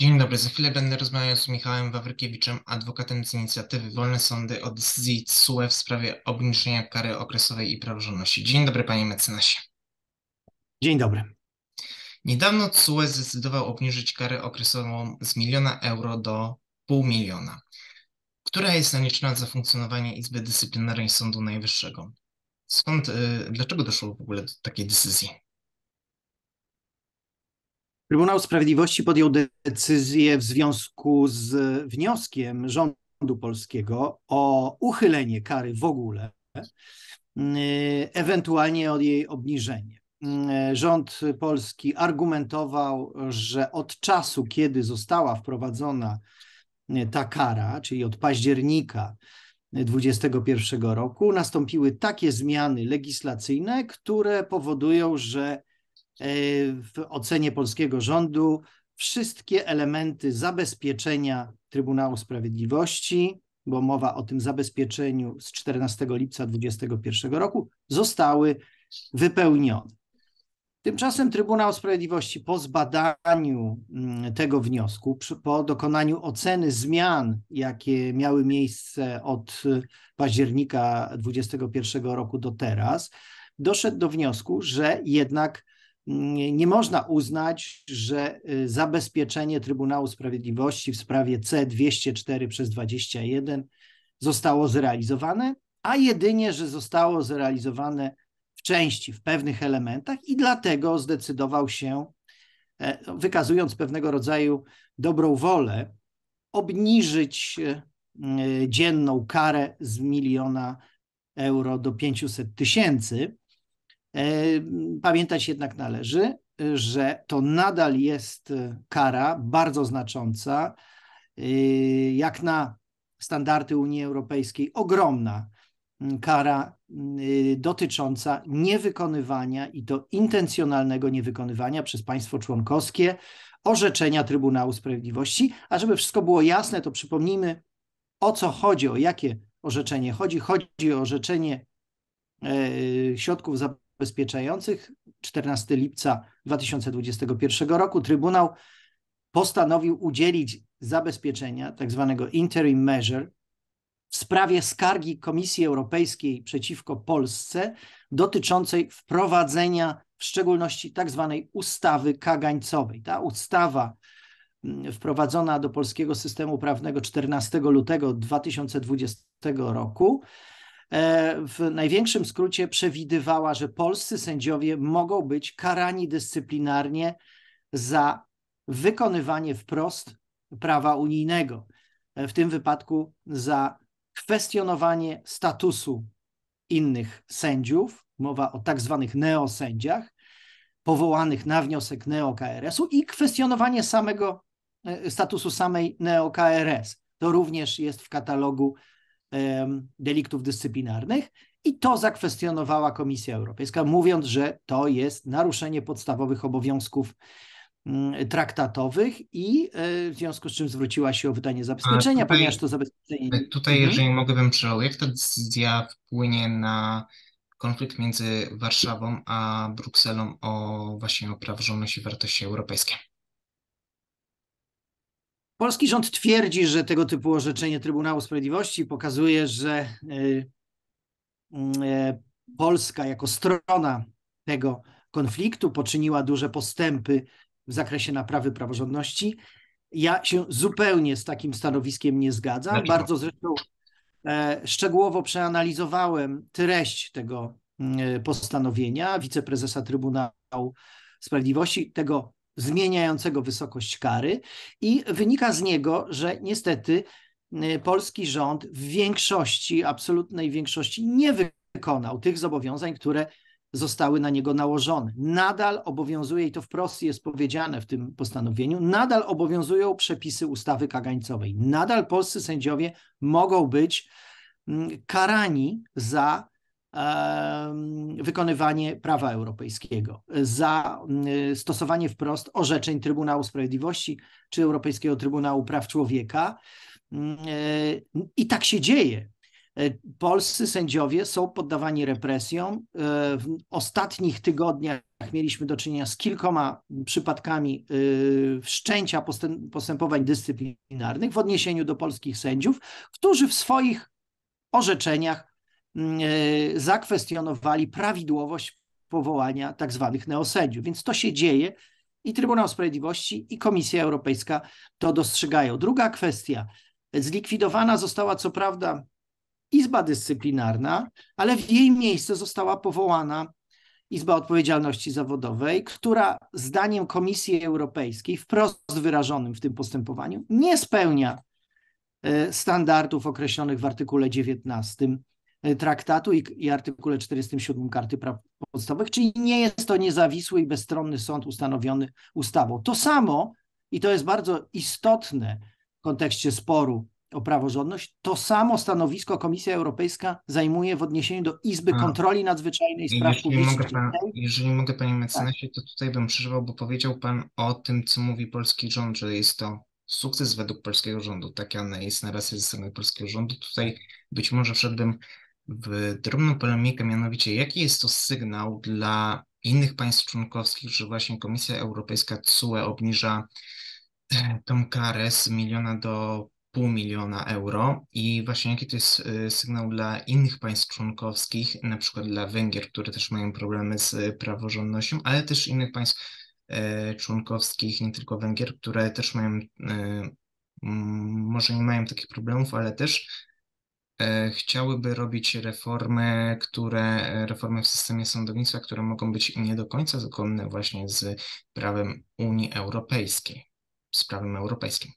Dzień dobry, za chwilę będę rozmawiał z Michałem Wawrykiewiczem, adwokatem z inicjatywy Wolne Sądy o decyzji CUE w sprawie obniżenia kary okresowej i praworządności. Dzień dobry, panie mecenasie. Dzień dobry. Niedawno CUE zdecydował obniżyć karę okresową z miliona euro do pół miliona, która jest naliczona za funkcjonowanie Izby Dyscyplinarnej Sądu Najwyższego. Skąd, y, dlaczego doszło w ogóle do takiej decyzji? Trybunał Sprawiedliwości podjął decyzję w związku z wnioskiem rządu polskiego o uchylenie kary w ogóle, mm, ewentualnie o jej obniżenie. Mm, rząd polski argumentował, że od czasu, kiedy została wprowadzona mm, ta kara, czyli od października 2021 roku, nastąpiły takie zmiany legislacyjne, które powodują, że E, w ocenie polskiego rządu wszystkie elementy zabezpieczenia Trybunału Sprawiedliwości, bo mowa o tym zabezpieczeniu z 14 lipca 2021 roku, zostały wypełnione. Tymczasem Trybunał Sprawiedliwości po zbadaniu mm, tego wniosku, po dokonaniu oceny zmian, jakie miały miejsce od października 2021 roku do teraz, doszedł do wniosku, że jednak nie można uznać, że y, zabezpieczenie Trybunału Sprawiedliwości w sprawie C204 przez 21 zostało zrealizowane, a jedynie, że zostało zrealizowane w części, w pewnych elementach i dlatego zdecydował się, e, wykazując pewnego rodzaju dobrą wolę, obniżyć y, y, dzienną karę z miliona euro do 500 tysięcy. E, pamiętać jednak należy, że to nadal jest kara bardzo znacząca, e, jak na standardy Unii Europejskiej, ogromna mm, kara mm, e, dotycząca niewykonywania i to intencjonalnego niewykonywania przez państwo członkowskie orzeczenia Trybunału Sprawiedliwości. A żeby wszystko było jasne, to przypomnijmy, o co chodzi, o jakie orzeczenie chodzi. Chodzi o orzeczenie środków ubezpieczających 14 lipca 2021 roku Trybunał postanowił udzielić zabezpieczenia, tzw. Tak interim measure, w sprawie skargi Komisji Europejskiej przeciwko Polsce dotyczącej wprowadzenia w szczególności tzw. Tak ustawy kagańcowej. Ta ustawa mm, wprowadzona do polskiego systemu prawnego 14 lutego 2020 roku E, w największym skrócie przewidywała, że polscy sędziowie mogą być karani dyscyplinarnie za wykonywanie wprost prawa unijnego, e, w tym wypadku za kwestionowanie statusu innych sędziów, mowa o tak zwanych neosędziach, powołanych na wniosek neokRS-u i kwestionowanie samego e, statusu samej neokRS. To również jest w katalogu deliktów dyscyplinarnych i to zakwestionowała Komisja Europejska, mówiąc, że to jest naruszenie podstawowych obowiązków mm, traktatowych i e, w związku z czym zwróciła się o wydanie zabezpieczenia, tutaj, ponieważ to zabezpieczenie... Tutaj, mhm. jeżeli mogłabym przełożyć, jak ta decyzja wpłynie na konflikt między Warszawą a Brukselą o właśnie o i wartości europejskie? Polski rząd twierdzi, że tego typu orzeczenie Trybunału Sprawiedliwości pokazuje, że y, y, Polska jako strona tego konfliktu poczyniła duże postępy w zakresie naprawy praworządności. Ja się zupełnie z takim stanowiskiem nie zgadzam. Dlaczego? Bardzo zresztą e, szczegółowo przeanalizowałem treść tego mm, postanowienia wiceprezesa Trybunału Sprawiedliwości, tego zmieniającego wysokość kary i wynika z niego, że niestety y, polski rząd w większości, absolutnej większości nie wykonał tych zobowiązań, które zostały na niego nałożone. Nadal obowiązuje, i to wprost jest powiedziane w tym postanowieniu, nadal obowiązują przepisy ustawy kagańcowej. Nadal polscy sędziowie mogą być mm, karani za wykonywanie prawa europejskiego, za y, stosowanie wprost orzeczeń Trybunału Sprawiedliwości czy Europejskiego Trybunału Praw Człowieka. Y, y, I tak się dzieje. Polscy sędziowie są poddawani represjom. W ostatnich tygodniach mieliśmy do czynienia z kilkoma przypadkami wszczęcia postępowań dyscyplinarnych w odniesieniu do polskich sędziów, którzy w swoich orzeczeniach Mm, e, zakwestionowali prawidłowość powołania tak zwanych neosędziów. Więc to się dzieje i Trybunał Sprawiedliwości i Komisja Europejska to dostrzegają. Druga kwestia. Zlikwidowana została co prawda Izba Dyscyplinarna, ale w jej miejsce została powołana Izba Odpowiedzialności Zawodowej, która zdaniem Komisji Europejskiej, wprost wyrażonym w tym postępowaniu, nie spełnia e, standardów określonych w artykule 19 traktatu i, i artykule 47 Karty Praw Podstawowych, czyli nie jest to niezawisły i bezstronny sąd ustanowiony ustawą. To samo, i to jest bardzo istotne w kontekście sporu o praworządność, to samo stanowisko Komisja Europejska zajmuje w odniesieniu do Izby Kontroli Nadzwyczajnej Spraw jeżeli Publicznych. jeżeli mogę, panie tak. mecenasie, to tutaj bym przeżywał, bo powiedział pan o tym, co mówi polski rząd, że jest to sukces według polskiego rządu. Taka jest narracja ze strony polskiego rządu. Tutaj być może wszedłbym w drobną polemikę, mianowicie jaki jest to sygnał dla innych państw członkowskich, że właśnie Komisja Europejska CUE obniża e, tą karę z miliona do pół miliona euro i właśnie jaki to jest e, sygnał dla innych państw członkowskich, na przykład dla Węgier, które też mają problemy z praworządnością, ale też innych państw e, członkowskich, nie tylko Węgier, które też mają, może nie mają takich problemów, ale też E, chciałyby robić reformy, które e, reformy w systemie sądownictwa, które mogą być nie do końca zgodne właśnie z prawem Unii Europejskiej, z prawem europejskim.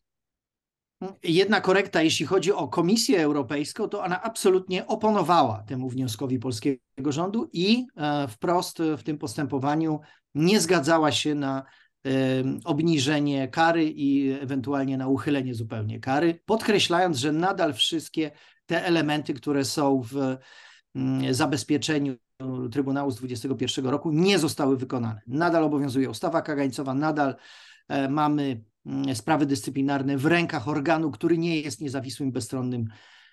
Jedna korekta, jeśli chodzi o Komisję Europejską, to ona absolutnie oponowała temu wnioskowi polskiego rządu i e, wprost w tym postępowaniu nie zgadzała się na obniżenie kary i ewentualnie na uchylenie zupełnie kary, podkreślając, że nadal wszystkie te elementy, które są w mm, zabezpieczeniu Trybunału z 2021 roku nie zostały wykonane. Nadal obowiązuje ustawa kagańcowa, nadal e, mamy mm, sprawy dyscyplinarne w rękach organu, który nie jest niezawisłym, bezstronnym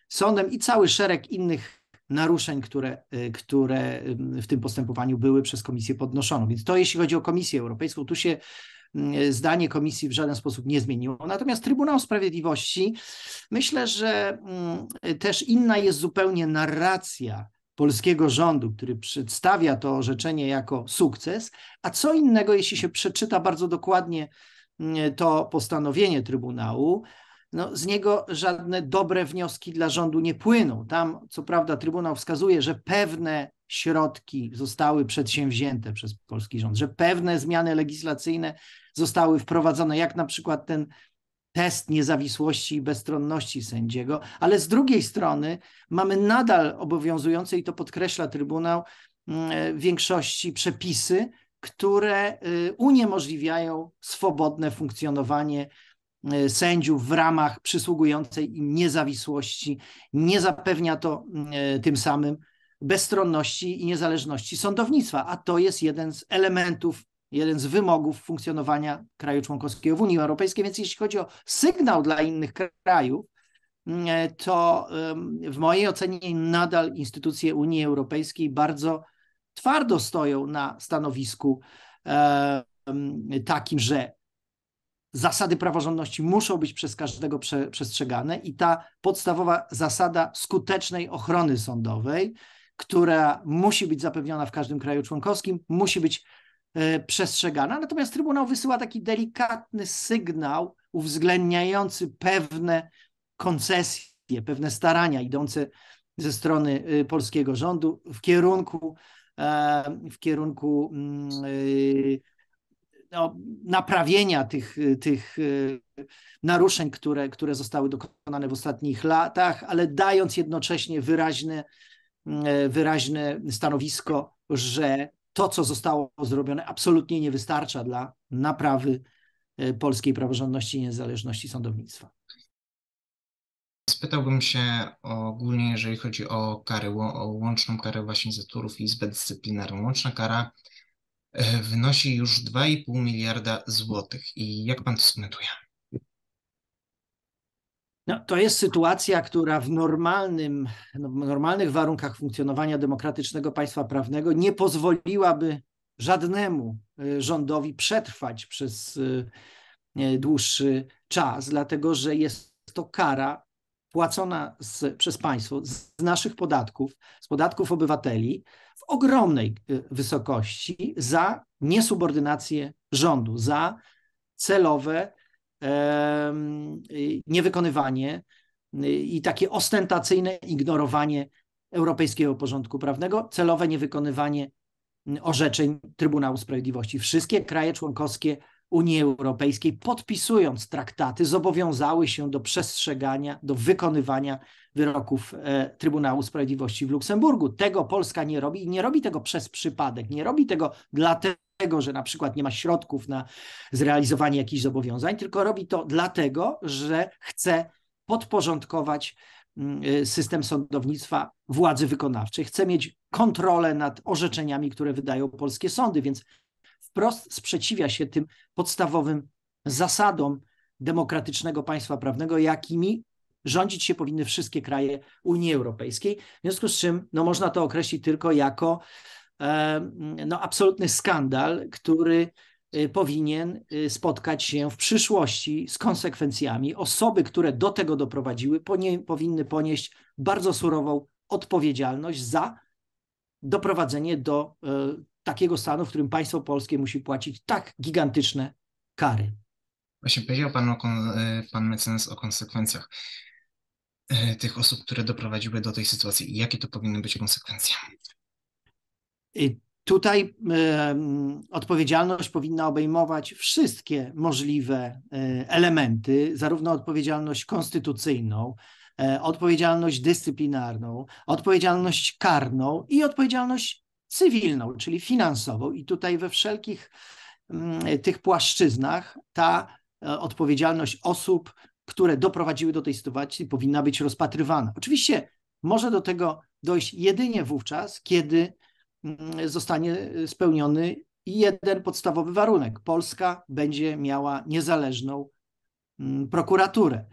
sądem i cały szereg innych naruszeń, które, e, które mm, w tym postępowaniu były przez Komisję podnoszone. Więc to jeśli chodzi o Komisję Europejską, tu się E, zdanie komisji w żaden sposób nie zmieniło. Natomiast Trybunał Sprawiedliwości, myślę, że mm, e, też inna jest zupełnie narracja polskiego rządu, który przedstawia to orzeczenie jako sukces, a co innego, jeśli się przeczyta bardzo dokładnie mm, e, to postanowienie Trybunału, no, z niego żadne dobre wnioski dla rządu nie płyną. Tam, co prawda, Trybunał wskazuje, że pewne środki zostały przedsięwzięte przez polski rząd, że pewne zmiany legislacyjne zostały wprowadzone, jak na przykład ten test niezawisłości i bezstronności sędziego, ale z drugiej strony mamy nadal obowiązujące, i to podkreśla Trybunał, mm, e, większości przepisy, które y, uniemożliwiają swobodne funkcjonowanie y, sędziów w ramach przysługującej im niezawisłości. Nie zapewnia to y, tym samym bezstronności i niezależności sądownictwa, a to jest jeden z elementów, jeden z wymogów funkcjonowania kraju członkowskiego w Unii Europejskiej. Więc jeśli chodzi o sygnał dla innych krajów, mm, e, to w mojej ocenie nadal instytucje Unii Europejskiej bardzo twardo stoją na stanowisku takim, że zasady praworządności muszą być przez każdego przestrzegane i ta podstawowa zasada skutecznej ochrony sądowej która musi być zapewniona w każdym kraju członkowskim, musi być e, przestrzegana. Natomiast Trybunał wysyła taki delikatny sygnał uwzględniający pewne koncesje, pewne starania idące ze strony e, polskiego rządu w kierunku, e, w kierunku mm, no, naprawienia tych, tych naruszeń, które, które zostały dokonane w ostatnich latach, ale dając jednocześnie wyraźne E, wyraźne stanowisko, że to, co zostało zrobione, absolutnie nie wystarcza dla naprawy e, polskiej praworządności i niezależności sądownictwa. Spytałbym się ogólnie, jeżeli chodzi o karę, o łączną karę właśnie za turów i izbę dyscyplinarną. Łączna kara e, wynosi już 2,5 miliarda złotych. I jak pan to skomentuje? No, to jest sytuacja, która w, normalnym, no, w normalnych warunkach funkcjonowania demokratycznego państwa prawnego nie pozwoliłaby żadnemu y, rządowi przetrwać przez y, y, dłuższy czas, dlatego że jest to kara płacona z, przez państwo z naszych podatków, z podatków obywateli w ogromnej wysokości za niesubordynację rządu, za celowe Y, niewykonywanie y, i takie ostentacyjne ignorowanie europejskiego porządku prawnego, celowe niewykonywanie mm, orzeczeń Trybunału Sprawiedliwości. Wszystkie kraje członkowskie Unii Europejskiej, podpisując traktaty, zobowiązały się do przestrzegania, do wykonywania wyroków e, Trybunału Sprawiedliwości w Luksemburgu. Tego Polska nie robi i nie robi tego przez przypadek, nie robi tego dlatego, dlatego, że na przykład nie ma środków na zrealizowanie jakichś zobowiązań, tylko robi to dlatego, że chce podporządkować mm, y, system sądownictwa władzy wykonawczej, chce mieć kontrolę nad orzeczeniami, które wydają polskie sądy, więc wprost sprzeciwia się tym podstawowym zasadom demokratycznego państwa prawnego, jakimi rządzić się powinny wszystkie kraje Unii Europejskiej. W związku z czym no, można to określić tylko jako E, no, absolutny skandal, który y, powinien y, spotkać się w przyszłości z konsekwencjami. Osoby, które do tego doprowadziły, ponie, powinny ponieść bardzo surową odpowiedzialność za doprowadzenie do y, takiego stanu, w którym państwo polskie musi płacić tak gigantyczne kary. Właśnie powiedział pan, o, e, pan mecenas o konsekwencjach tych osób, które doprowadziły do tej sytuacji. Jakie to powinny być konsekwencje? Tutaj odpowiedzialność powinna obejmować wszystkie możliwe e, elementy, zarówno odpowiedzialność konstytucyjną, e, odpowiedzialność dyscyplinarną, odpowiedzialność karną i odpowiedzialność cywilną, czyli finansową. I tutaj we wszelkich tych płaszczyznach ta e, odpowiedzialność osób, które doprowadziły do tej sytuacji, powinna być rozpatrywana. Oczywiście może do tego dojść jedynie wówczas, kiedy Mm, zostanie y, spełniony jeden podstawowy warunek. Polska będzie miała niezależną mm, prokuraturę,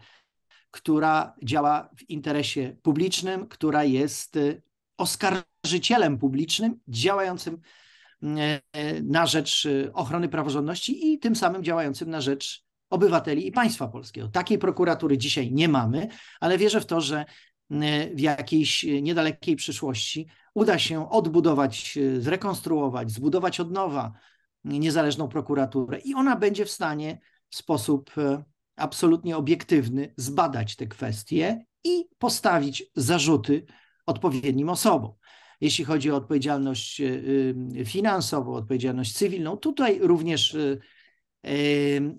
która działa w interesie publicznym, która jest y, oskarżycielem publicznym działającym mm, e, na rzecz y, ochrony praworządności i tym samym działającym na rzecz obywateli i państwa polskiego. Takiej prokuratury dzisiaj nie mamy, ale wierzę w to, że E, w jakiejś e, niedalekiej przyszłości uda się odbudować, e, zrekonstruować, zbudować od nowa niezależną prokuraturę i ona będzie w stanie w sposób absolutnie obiektywny zbadać te kwestie i postawić zarzuty odpowiednim osobom. Jeśli chodzi o odpowiedzialność finansową, odpowiedzialność cywilną, tutaj również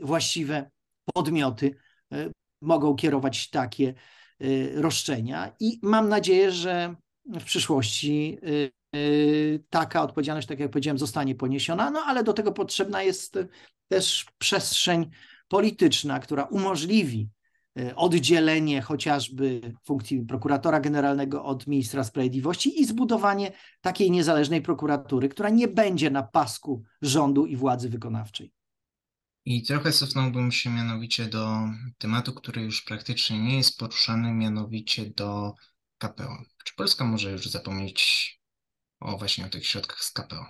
właściwe podmioty mogą kierować takie Y, roszczenia i mam nadzieję, że w przyszłości y, y, taka odpowiedzialność, tak jak powiedziałem, zostanie poniesiona, no ale do tego potrzebna jest też przestrzeń polityczna, która umożliwi oddzielenie chociażby funkcji prokuratora generalnego od ministra sprawiedliwości i zbudowanie takiej niezależnej prokuratury, która nie będzie na pasku rządu i władzy wykonawczej. I trochę cofnąłbym się mianowicie do tematu, który już praktycznie nie jest poruszany, mianowicie do KPO. Czy Polska może już zapomnieć o właśnie o tych środkach z KPO?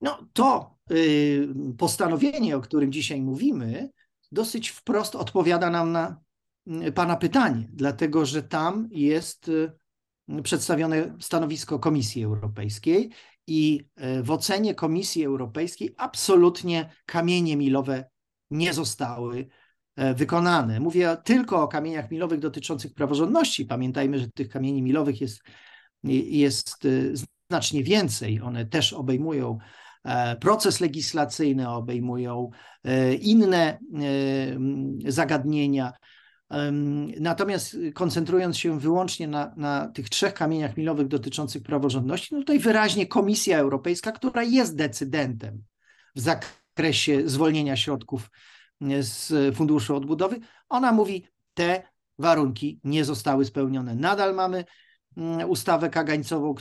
No to y, postanowienie, o którym dzisiaj mówimy, dosyć wprost odpowiada nam na y, Pana pytanie, dlatego że tam jest y, przedstawione stanowisko Komisji Europejskiej i e, w ocenie Komisji Europejskiej absolutnie kamienie milowe nie zostały e, wykonane. Mówię tylko o kamieniach milowych dotyczących praworządności. Pamiętajmy, że tych kamieni milowych jest, jest e, znacznie więcej. One też obejmują proces legislacyjny, obejmują inne zagadnienia. Natomiast y, koncentrując się wyłącznie na, na, tych trzech kamieniach milowych dotyczących praworządności, no tutaj wyraźnie Komisja Europejska, która jest decydentem w zakresie zwolnienia środków y, z Funduszu Odbudowy, ona mówi, te warunki nie zostały spełnione. Nadal mamy mm, ustawę kagańcową,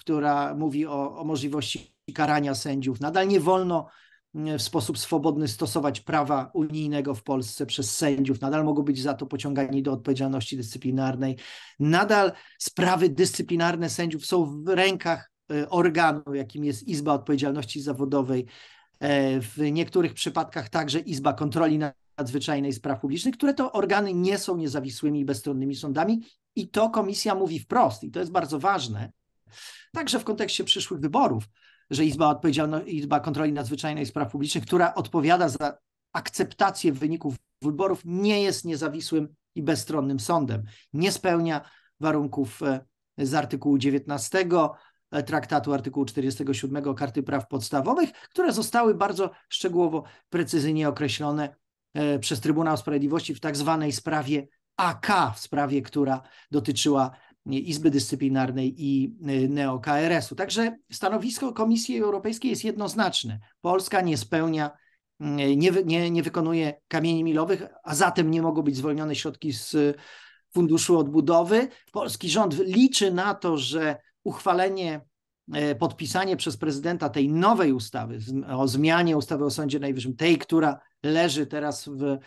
która mówi o, o możliwości karania sędziów. Nadal nie wolno E, w sposób swobodny stosować prawa unijnego w Polsce przez sędziów, nadal mogą być za to pociągani do odpowiedzialności dyscyplinarnej. Nadal sprawy dyscyplinarne sędziów są w rękach e, organu, jakim jest Izba Odpowiedzialności Zawodowej, e, w niektórych przypadkach także Izba Kontroli Nadzwyczajnej Spraw Publicznych, które to organy nie są niezawisłymi i bezstronnymi sądami i to komisja mówi wprost i to jest bardzo ważne, także w kontekście przyszłych wyborów, że Izba, Odpowiedzialno- Izba Kontroli Nadzwyczajnej i Spraw Publicznych, która odpowiada za akceptację wyników wyborów, nie jest niezawisłym i bezstronnym sądem. Nie spełnia warunków e, z artykułu 19 e, traktatu artykułu 47 Karty Praw Podstawowych, które zostały bardzo szczegółowo, precyzyjnie określone e, przez Trybunał Sprawiedliwości w tak zwanej sprawie AK, w sprawie, która dotyczyła Izby Dyscyplinarnej i y, NeoKRS-u. Także stanowisko Komisji Europejskiej jest jednoznaczne. Polska nie spełnia, y, nie, nie, nie wykonuje kamieni milowych, a zatem nie mogą być zwolnione środki z Funduszu Odbudowy. Polski rząd liczy na to, że uchwalenie, y, podpisanie przez prezydenta tej nowej ustawy o zmianie ustawy o Sądzie Najwyższym, tej, która leży teraz w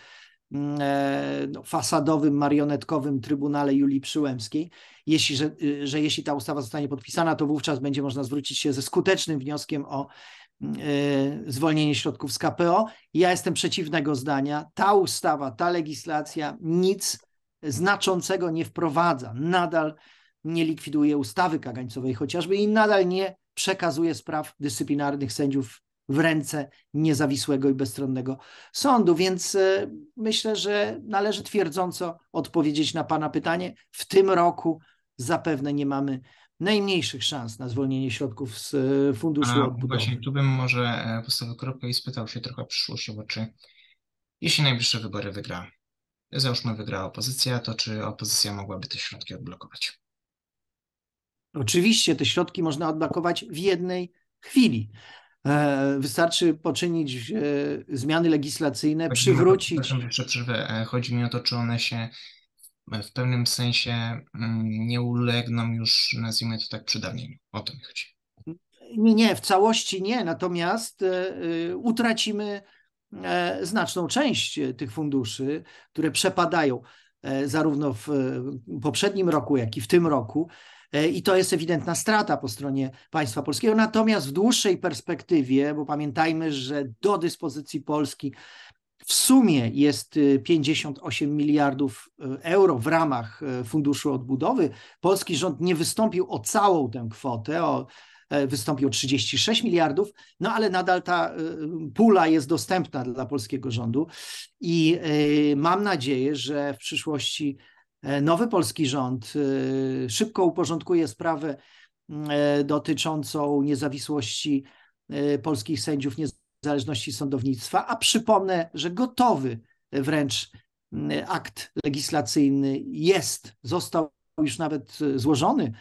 Mm, e, no, fasadowym, marionetkowym Trybunale Julii Przyłębskiej, jeśli, że, y, że jeśli ta ustawa zostanie podpisana, to wówczas będzie można zwrócić się ze skutecznym wnioskiem o mm, e, zwolnienie środków z KPO. Ja jestem przeciwnego zdania. Ta ustawa, ta legislacja nic znaczącego nie wprowadza. Nadal nie likwiduje ustawy kagańcowej chociażby i nadal nie przekazuje spraw dyscyplinarnych sędziów w ręce niezawisłego i bezstronnego sądu. Więc e, myślę, że należy twierdząco odpowiedzieć na Pana pytanie. W tym roku zapewne nie mamy najmniejszych szans na zwolnienie środków z e, funduszu A, odbudowy. Właśnie tu bym może e, postawił kropkę i spytał się trochę bo czy jeśli najbliższe wybory wygra, załóżmy wygra opozycja, to czy opozycja mogłaby te środki odblokować? Oczywiście te środki można odblokować w jednej chwili. E, wystarczy poczynić e, zmiany legislacyjne, przywrócić. Przepraszam, jeszcze przerwę. E, chodzi mi o to, czy one się w pewnym sensie mm, nie ulegną już, nazwijmy to tak, przedawnieniu. O to mi chodzi. Nie, nie, w całości nie, natomiast utracimy znaczną część tych funduszy, które przepadają zarówno w poprzednim roku, jak i w tym roku. E, i to jest ewidentna strata po stronie państwa polskiego. Natomiast w dłuższej perspektywie, bo pamiętajmy, że do dyspozycji Polski w sumie jest 58 y, miliardów y, euro w ramach y, Funduszu Odbudowy. Polski rząd nie wystąpił o całą tę kwotę, o, e, wystąpił 36 miliardów, no ale nadal ta pula jest dostępna dla polskiego rządu i mam nadzieję, że w przyszłości E, nowy polski rząd e, szybko uporządkuje sprawę mm, e, dotyczącą niezawisłości polskich sędziów, niezależności sądownictwa, a przypomnę, że gotowy wręcz mm, akt legislacyjny jest, został już nawet złożony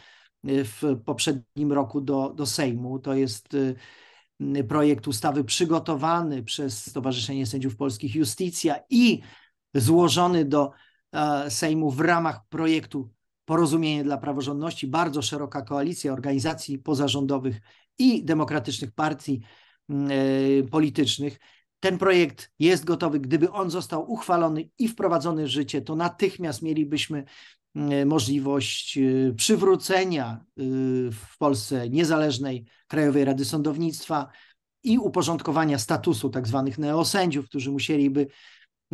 w poprzednim roku do, do Sejmu. To jest mm, projekt ustawy przygotowany przez Stowarzyszenie Sędziów Polskich Justicja i złożony do E, Sejmu w ramach projektu Porozumienie dla Praworządności, bardzo szeroka koalicja organizacji pozarządowych i demokratycznych partii mm, e, politycznych. Ten projekt jest gotowy. Gdyby on został uchwalony i wprowadzony w życie, to natychmiast mielibyśmy mm, e, możliwość przywrócenia w Polsce niezależnej Krajowej Rady Sądownictwa i uporządkowania statusu tzw. Tak neosędziów, którzy musieliby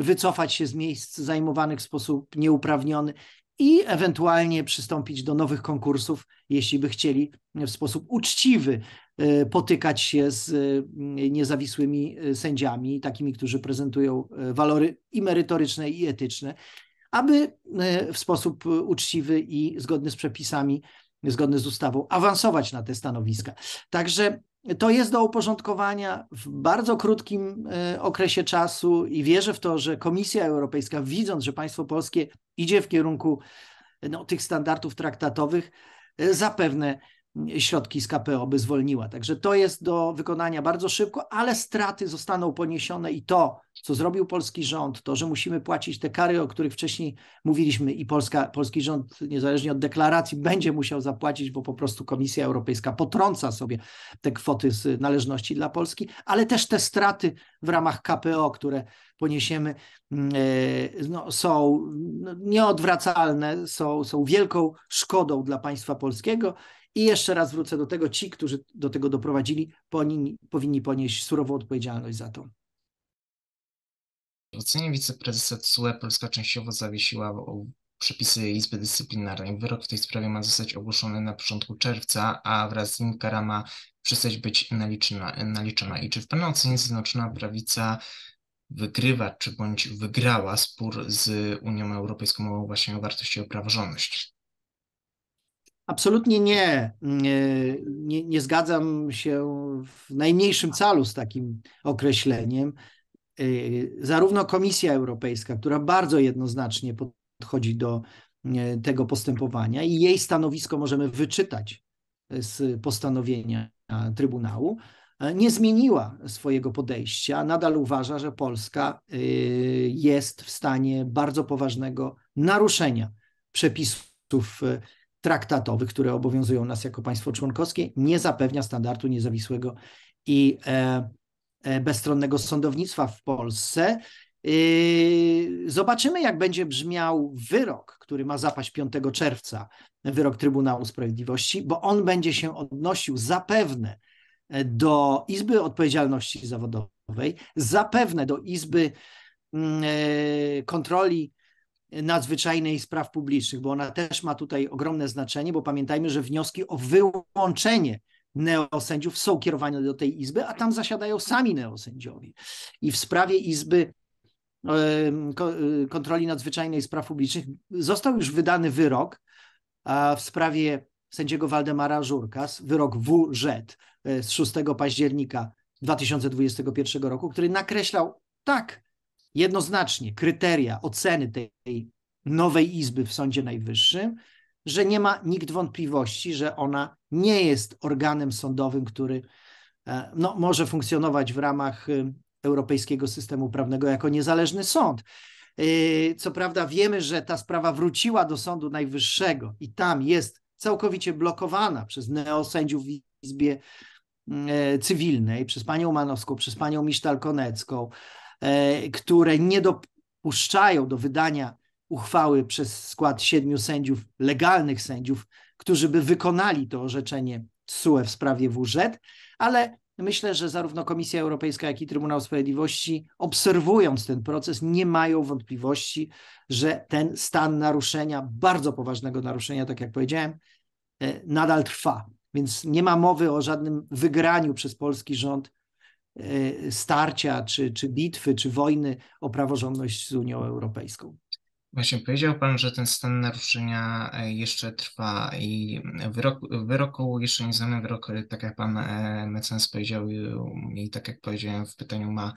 wycofać się z miejsc zajmowanych w sposób nieuprawniony i ewentualnie przystąpić do nowych konkursów, jeśli by chcieli w sposób uczciwy e, potykać się z e, niezawisłymi e, sędziami, takimi, którzy prezentują walory i merytoryczne, i etyczne, aby w sposób uczciwy i zgodny z przepisami, zgodny z ustawą, awansować na te stanowiska. Także to jest do uporządkowania w bardzo krótkim e, okresie czasu i wierzę w to, że Komisja Europejska, widząc, że państwo polskie idzie w kierunku no, tych standardów traktatowych, e, zapewne środki z KPO by zwolniła. Także to jest do wykonania bardzo szybko, ale straty zostaną poniesione i to, co zrobił polski rząd, to, że musimy płacić te kary, o których wcześniej mówiliśmy i Polska, polski rząd, niezależnie od deklaracji, będzie musiał zapłacić, bo po prostu Komisja Europejska potrąca sobie te kwoty z należności dla Polski, ale też te straty w ramach KPO, które poniesiemy, mm, e, no, są no, nieodwracalne, są, są wielką szkodą dla państwa polskiego i jeszcze raz wrócę do tego, ci, którzy do tego doprowadzili, powinni, powinni ponieść surową odpowiedzialność za to. W ocenie wiceprezesa CUE Polska częściowo zawiesiła przepisy Izby Dyscyplinarnej. Wyrok w tej sprawie ma zostać ogłoszony na początku czerwca, a wraz z nim kara ma przestać być naliczona. naliczona. I czy w Pana ocenie Zjednoczona Prawica wygrywa, czy bądź wygrała spór z Unią Europejską o właśnie o wartości o praworządność? Absolutnie nie. Mm, e, nie. Nie zgadzam się w najmniejszym calu z takim określeniem. E, zarówno Komisja Europejska, która bardzo jednoznacznie podchodzi do e, tego postępowania i jej stanowisko możemy wyczytać z postanowienia Trybunału, nie zmieniła swojego podejścia. Nadal uważa, że Polska jest w stanie bardzo poważnego naruszenia przepisów traktatowych, które obowiązują nas jako państwo członkowskie, nie zapewnia standardu niezawisłego i e, e, bezstronnego sądownictwa w Polsce. Y, zobaczymy, jak będzie brzmiał wyrok, który ma zapaść 5 czerwca, wyrok Trybunału Sprawiedliwości, bo on będzie się odnosił zapewne e, do Izby Odpowiedzialności Zawodowej, zapewne do Izby mm, Kontroli Nadzwyczajnej Spraw Publicznych, bo ona też ma tutaj ogromne znaczenie, bo pamiętajmy, że wnioski o wyłączenie neosędziów są kierowane do tej izby, a tam zasiadają sami neosędziowie. I w sprawie Izby y, Kontroli Nadzwyczajnej Spraw Publicznych został już wydany wyrok w sprawie sędziego Waldemara Żurka, wyrok WZ e e, z 6 października 2021 roku, który nakreślał tak jednoznacznie kryteria oceny tej nowej izby w Sądzie Najwyższym, że nie ma nikt wątpliwości, że ona nie jest organem sądowym, który e, no, może funkcjonować w ramach y, europejskiego systemu prawnego jako niezależny sąd. Y, co prawda wiemy, że ta sprawa wróciła do Sądu Najwyższego i tam jest całkowicie blokowana przez neosędziów w Izbie y, Cywilnej, przez panią Manowską, przez panią Misztal-Konecką, E, które nie dopuszczają do wydania uchwały przez skład siedmiu sędziów, legalnych sędziów, którzy by wykonali to orzeczenie SUE w sprawie WZ, ale myślę, że zarówno Komisja Europejska, jak i Trybunał Sprawiedliwości, obserwując ten proces, nie mają wątpliwości, że ten stan naruszenia, bardzo poważnego naruszenia, tak jak powiedziałem, e, nadal trwa. Więc nie ma mowy o żadnym wygraniu przez polski rząd Y, starcia, czy, czy bitwy, czy wojny o praworządność z Unią Europejską. Właśnie powiedział Pan, że ten stan naruszenia e, jeszcze trwa i wyrok, wyroku jeszcze nie znamy wyrok, tak jak Pan e, mecenas powiedział i tak jak powiedziałem w pytaniu ma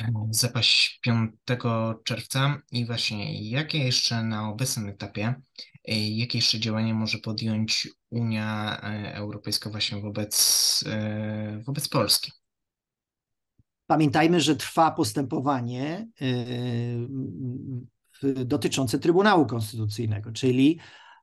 e, zapaść 5 czerwca i właśnie jakie jeszcze na obecnym etapie, jakie jeszcze działania może podjąć Unia Europejska właśnie wobec, wobec Polski? Pamiętajmy, że trwa postępowanie yy, yy, dotyczące Trybunału Konstytucyjnego, czyli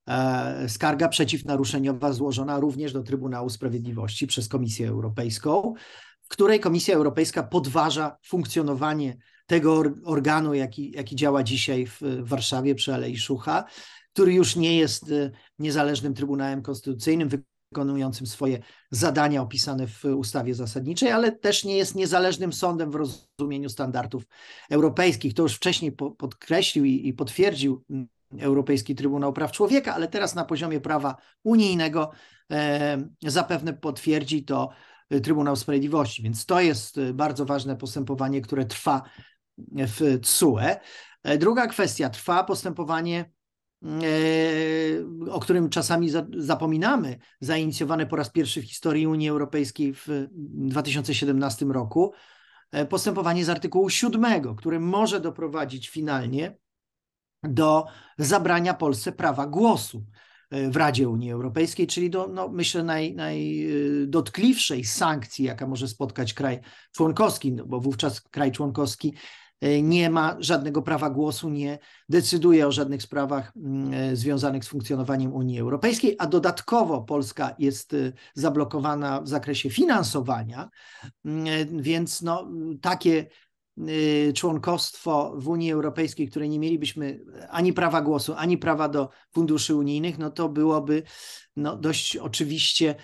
e, skarga przeciwnaruszeniowa złożona również do Trybunału Sprawiedliwości przez Komisję Europejską, w której Komisja Europejska podważa funkcjonowanie tego organu, jaki, jaki działa dzisiaj w Warszawie przy Alei Szucha, który już nie jest e, niezależnym Trybunałem Konstytucyjnym, wykonującym swoje zadania opisane w ustawie zasadniczej, ale też nie jest niezależnym sądem w rozumieniu standardów europejskich. To już wcześniej podkreślił i potwierdził Europejski Trybunał Praw Człowieka, ale teraz na poziomie prawa unijnego e, zapewne potwierdzi to Trybunał Sprawiedliwości. Więc to jest bardzo ważne postępowanie, które trwa w CUE. E, druga kwestia, trwa postępowanie E, o którym czasami zapominamy, zainicjowane po raz pierwszy w historii Unii Europejskiej w 2017 roku, e, postępowanie z artykułu 7, które może doprowadzić finalnie do zabrania Polsce prawa głosu e, w Radzie Unii Europejskiej, czyli do, no, myślę, naj, najdotkliwszej sankcji, jaka może spotkać kraj członkowski, no, bo wówczas kraj członkowski E, nie ma żadnego prawa głosu, nie decyduje o żadnych sprawach mm, e, związanych z funkcjonowaniem Unii Europejskiej, a dodatkowo Polska jest e, zablokowana w zakresie finansowania, mm, więc no, takie członkostwo w Unii Europejskiej, które nie mielibyśmy ani prawa głosu, ani prawa do funduszy unijnych, no to byłoby no, dość oczywiście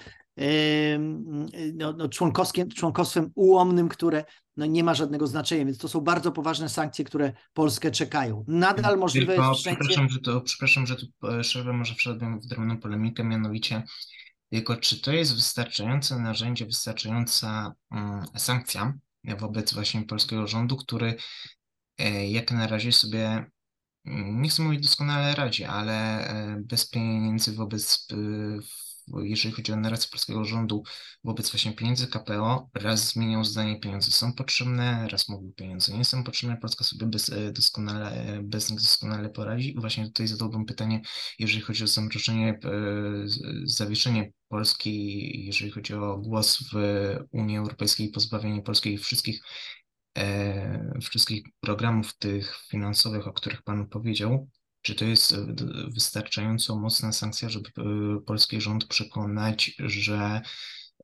no, no członkowskim, członkostwem ułomnym, które no, nie ma żadnego znaczenia, więc to są bardzo poważne sankcje, które Polskę czekają. Nadal możliwe Tylko, jest wszędzie... przepraszam, że przepraszam, że tu e, szerwę może wszedłem w drobną polemikę, mianowicie tylko czy to jest wystarczające narzędzie, wystarczająca um, sankcja wobec właśnie polskiego rządu, który e, jak na razie sobie mm, nie chcę mówić doskonale radzi, ale e, bez pieniędzy wobec jeżeli chodzi o narrację polskiego rządu wobec właśnie pieniędzy KPO, raz zmienił zdanie, pieniądze są potrzebne, raz mówił, pieniądze nie są potrzebne, Polska sobie bez, e, doskonale, e, bez nich doskonale poradzi. Właśnie tutaj zadałbym pytanie, jeżeli chodzi o zamrożenie, e, zawieszenie Polski, jeżeli chodzi o głos w Unii Europejskiej, pozbawienie Polski wszystkich wszystkich programów tych finansowych, o których Pan powiedział, czy to jest e, wystarczająco mocna sankcja, żeby e, polski rząd przekonać, że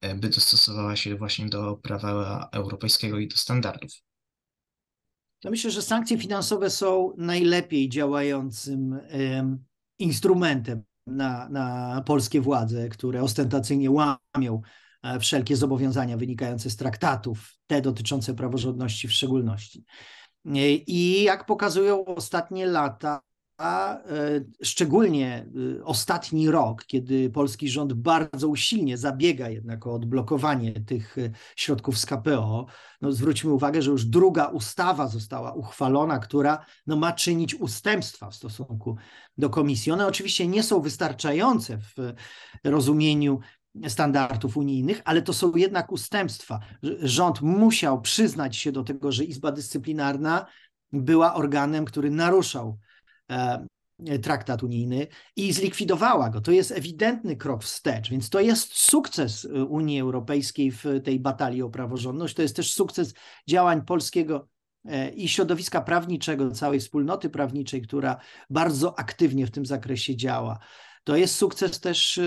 e, by dostosowała się właśnie do prawa europejskiego i do standardów? To no myślę, że sankcje finansowe są najlepiej działającym instrumentem na, na polskie władze, które ostentacyjnie łamią wszelkie zobowiązania wynikające z traktatów, te dotyczące praworządności w szczególności. I jak pokazują ostatnie lata, a e, szczególnie e, ostatni rok, kiedy polski rząd bardzo usilnie zabiega jednak o odblokowanie tych e, środków z KPO, no zwróćmy uwagę, że już druga ustawa została uchwalona, która no ma czynić ustępstwa w stosunku do komisji. One oczywiście nie są wystarczające w rozumieniu standardów unijnych, ale to są jednak ustępstwa. Rząd musiał przyznać się do tego, że Izba Dyscyplinarna była organem, który naruszał E, traktat unijny i zlikwidowała go. To jest ewidentny krok wstecz, więc to jest sukces e, Unii Europejskiej w tej batalii o praworządność. To jest też sukces działań polskiego e, i środowiska prawniczego, całej wspólnoty prawniczej, która bardzo aktywnie w tym zakresie działa. To jest sukces też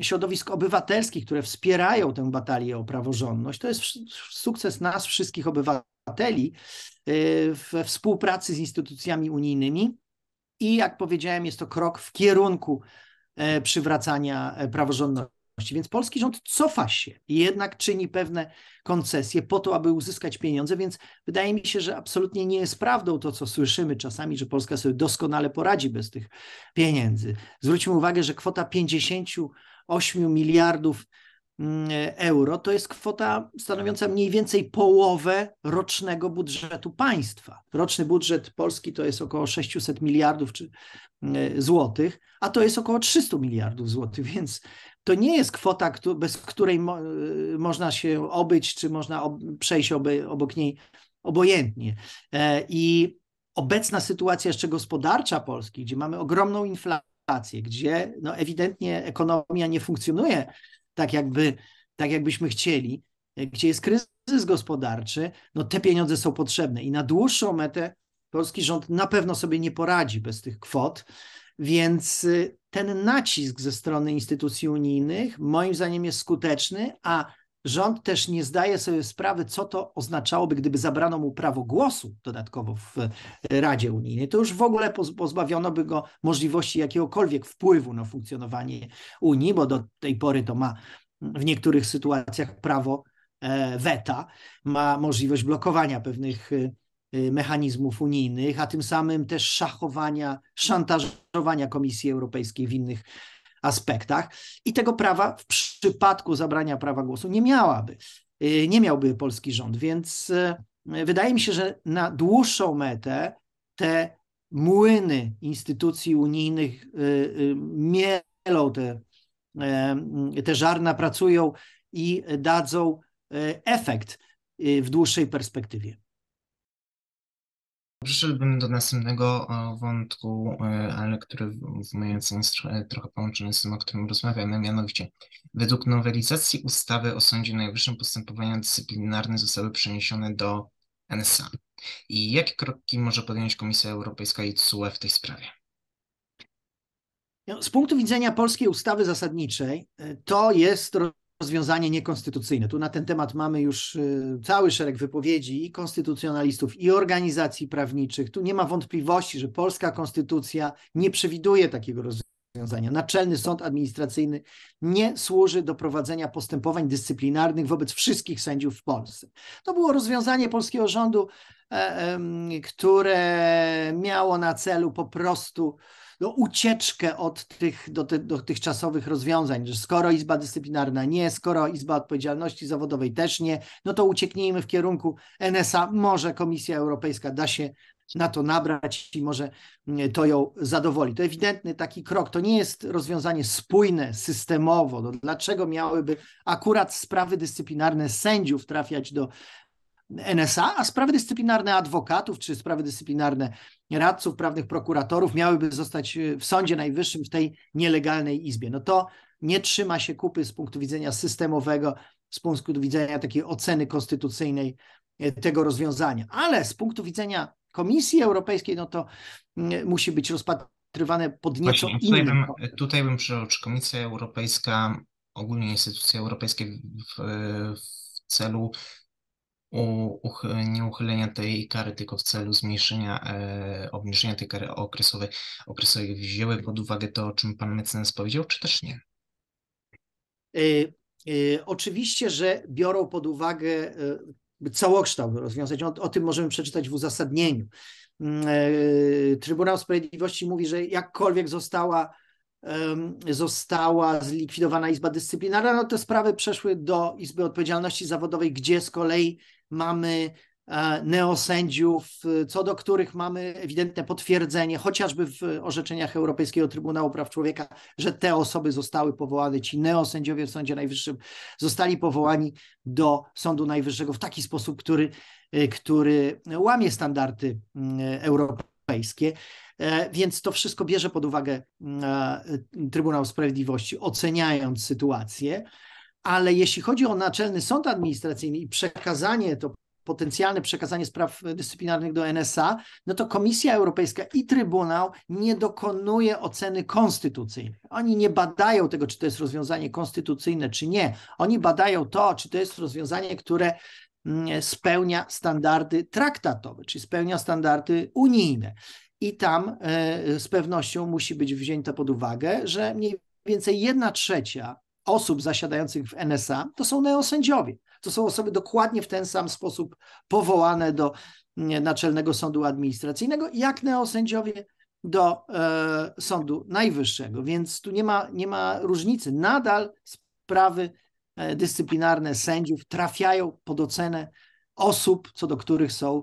środowisk obywatelskich, które wspierają tę batalię o praworządność. To jest sukces nas, wszystkich obywateli, we współpracy z instytucjami unijnymi i jak powiedziałem, jest to krok w kierunku e, przywracania e, praworządności. Więc polski rząd cofa się i jednak czyni pewne koncesje po to, aby uzyskać pieniądze, więc wydaje mi się, że absolutnie nie jest prawdą to, co słyszymy czasami, że Polska sobie doskonale poradzi bez tych pieniędzy. Zwróćmy uwagę, że kwota 58 miliardów Mm, euro to jest kwota stanowiąca tak. mniej więcej połowę rocznego budżetu państwa. Roczny budżet Polski to jest około 600 miliardów czy, mm, złotych, a to jest około 300 miliardów złotych, więc to nie jest kwota, bez której y, można się obyć, czy można przejść obok niej obojętnie. E, I obecna sytuacja jeszcze gospodarcza Polski, gdzie mamy ogromną inflację, gdzie no, ewidentnie ekonomia nie funkcjonuje tak, jakby, tak jakbyśmy chcieli, gdzie jest kryzys gospodarczy, no te pieniądze są potrzebne i na dłuższą metę polski rząd na pewno sobie nie poradzi bez tych kwot, więc y, ten nacisk ze strony instytucji unijnych moim zdaniem jest skuteczny, a Rząd też nie zdaje sobie sprawy, co to oznaczałoby, gdyby zabrano mu prawo głosu dodatkowo w e, Radzie Unijnej. To już w ogóle pozbawiono by go możliwości jakiegokolwiek wpływu na funkcjonowanie Unii, bo do tej pory to ma w niektórych sytuacjach prawo e, weta, ma możliwość blokowania pewnych e, mechanizmów unijnych, a tym samym też szachowania, szantażowania Komisji Europejskiej w innych aspektach i tego prawa w przypadku zabrania prawa głosu nie miałaby, y, nie miałby polski rząd, więc y, wydaje mi się, że na dłuższą metę te młyny instytucji unijnych y, mielą te, te żarna, pracują i dadzą efekt w dłuższej perspektywie. Przyszedłbym do następnego e, wątku, e, ale który w mojej ocenie jest trochę, połączony z tym, o którym rozmawiamy, mianowicie według nowelizacji ustawy o Sądzie Najwyższym postępowania dyscyplinarne zostały przeniesione do NSA. I jakie kroki może podjąć Komisja Europejska i TSUE w tej sprawie? No, z punktu widzenia polskiej ustawy zasadniczej e, to jest rozwiązanie niekonstytucyjne. Tu na ten temat mamy już y, cały szereg wypowiedzi i konstytucjonalistów, i organizacji prawniczych. Tu nie ma wątpliwości, że polska konstytucja nie przewiduje takiego rozwiązania. Naczelny Sąd Administracyjny nie służy do prowadzenia postępowań dyscyplinarnych wobec wszystkich sędziów w Polsce. To było rozwiązanie polskiego rządu, e, które miało na celu po prostu no, ucieczkę od tych do dotychczasowych rozwiązań, że skoro Izba Dyscyplinarna nie, skoro Izba Odpowiedzialności Zawodowej też nie, no to ucieknijmy w kierunku NSA. Może Komisja Europejska da się na to nabrać i może mm, to ją zadowoli. To ewidentny taki krok. To nie jest rozwiązanie spójne systemowo. No, dlaczego miałyby akurat sprawy dyscyplinarne sędziów trafiać do NSA, a sprawy dyscyplinarne adwokatów czy sprawy dyscyplinarne radców prawnych, prokuratorów miałyby zostać y, w Sądzie Najwyższym w tej nielegalnej izbie. No to nie trzyma się kupy z punktu widzenia systemowego, z punktu widzenia takiej oceny konstytucyjnej y, tego rozwiązania. Ale z punktu widzenia Komisji Europejskiej, no to y, musi być rozpatrywane pod nieco no tutaj innym. Bym, tutaj bym przyjął, czy Komisja Europejska, ogólnie instytucje europejskie w, w celu u, nie uchylenia tej kary, tylko w celu zmniejszenia, e, obniżenia tej kary okresowej, okresowej wzięły pod uwagę to, o czym pan mecenas powiedział, czy też nie? Y, y, oczywiście, że biorą pod uwagę y, całokształt rozwiązań. O, o tym możemy przeczytać w uzasadnieniu. Mm, Trybunał Sprawiedliwości mówi, że jakkolwiek została została zlikwidowana Izba Dyscyplinarna, no te sprawy przeszły do Izby Odpowiedzialności Zawodowej, gdzie z kolei mamy e, neosędziów, e, co do których mamy ewidentne potwierdzenie, chociażby w orzeczeniach Europejskiego Trybunału Praw Człowieka, że te osoby zostały powołane, ci neosędziowie w Sądzie Najwyższym zostali powołani do Sądu Najwyższego w taki sposób, który, e, który łamie standardy mm, europejskie. Więc to wszystko bierze pod uwagę mm, Trybunał Sprawiedliwości, oceniając sytuację. Ale jeśli chodzi o Naczelny Sąd Administracyjny i przekazanie, to potencjalne przekazanie spraw dyscyplinarnych do NSA, no to Komisja Europejska i Trybunał nie dokonuje oceny konstytucyjnej. Oni nie badają tego, czy to jest rozwiązanie konstytucyjne, czy nie. Oni badają to, czy to jest rozwiązanie, które mm, spełnia standardy traktatowe, czy spełnia standardy unijne. I tam e, z pewnością musi być wzięta pod uwagę, że mniej więcej jedna trzecia osób zasiadających w NSA to są neosędziowie. To są osoby dokładnie w ten sam sposób powołane do Naczelnego Sądu Administracyjnego, jak neosędziowie do e, Sądu Najwyższego. Więc tu nie ma, nie ma różnicy. Nadal sprawy e, dyscyplinarne sędziów trafiają pod ocenę osób, co do których są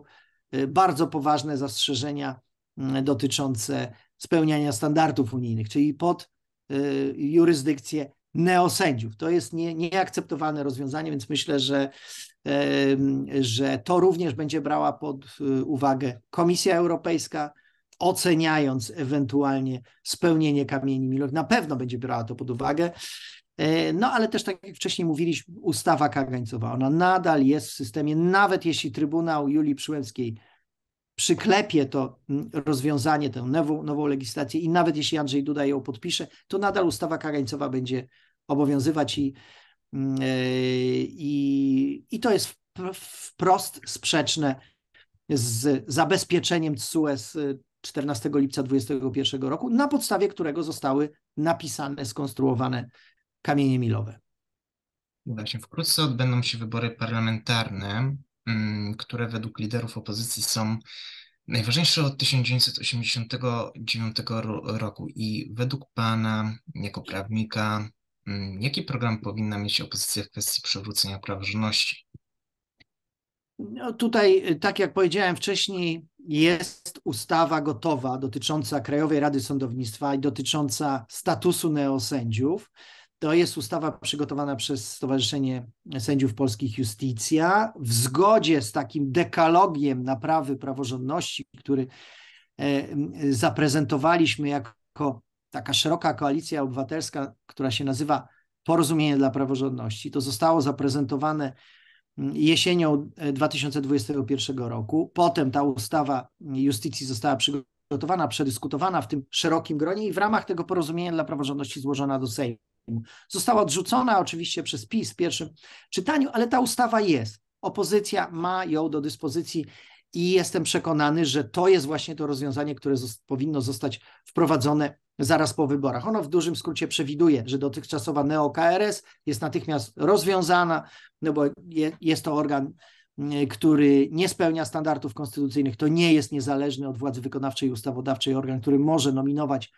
e, bardzo poważne zastrzeżenia mm, dotyczące spełniania standardów unijnych, czyli pod jurysdykcję neosędziów. To jest nie, nieakceptowane rozwiązanie, więc myślę, że, że to również będzie brała pod y, uwagę Komisja Europejska, oceniając ewentualnie spełnienie kamieni milowych. Na pewno będzie brała to pod uwagę. E, no, ale też tak jak wcześniej mówiliśmy, ustawa kagańcowa, ona nadal jest w systemie, nawet jeśli Trybunał Julii Przyłębskiej przyklepie to rozwiązanie, tę nową, nową legislację i nawet jeśli Andrzej Duda ją podpisze, to nadal ustawa kagańcowa będzie obowiązywać i, mm, e, i, i to jest wprost sprzeczne z zabezpieczeniem TSUES 14 y, lipca 2021 roku, na podstawie którego zostały napisane, skonstruowane kamienie milowe. No właśnie, wkrótce odbędą się wybory parlamentarne, mm, które według liderów opozycji są najważniejsze od 1989 roku. I według Pana, jako prawnika, Mm, jaki program powinna mieć opozycja w kwestii przywrócenia praworządności? No tutaj, y, tak jak powiedziałem wcześniej, jest ustawa gotowa dotycząca Krajowej Rady Sądownictwa i dotycząca statusu neosędziów. To jest ustawa przygotowana przez Stowarzyszenie Sędziów Polskich Justicja w zgodzie z takim dekalogiem naprawy praworządności, który e, zaprezentowaliśmy jako taka szeroka koalicja obywatelska, która się nazywa Porozumienie dla Praworządności. To zostało zaprezentowane mm, jesienią 2021 e, roku. Potem ta ustawa justycji została przygotowana, przedyskutowana w tym szerokim gronie i w ramach tego porozumienia dla praworządności złożona do Sejmu. Została odrzucona oczywiście przez PiS w pierwszym czytaniu, ale ta ustawa jest. Opozycja ma ją do dyspozycji i jestem przekonany, że to jest właśnie to rozwiązanie, które zost powinno zostać wprowadzone zaraz po wyborach. Ono w dużym skrócie przewiduje, że dotychczasowa NeoKRS jest natychmiast rozwiązana, no bo je, jest to organ, który nie spełnia standardów konstytucyjnych, to nie jest niezależny od władzy wykonawczej i ustawodawczej organ, który może nominować,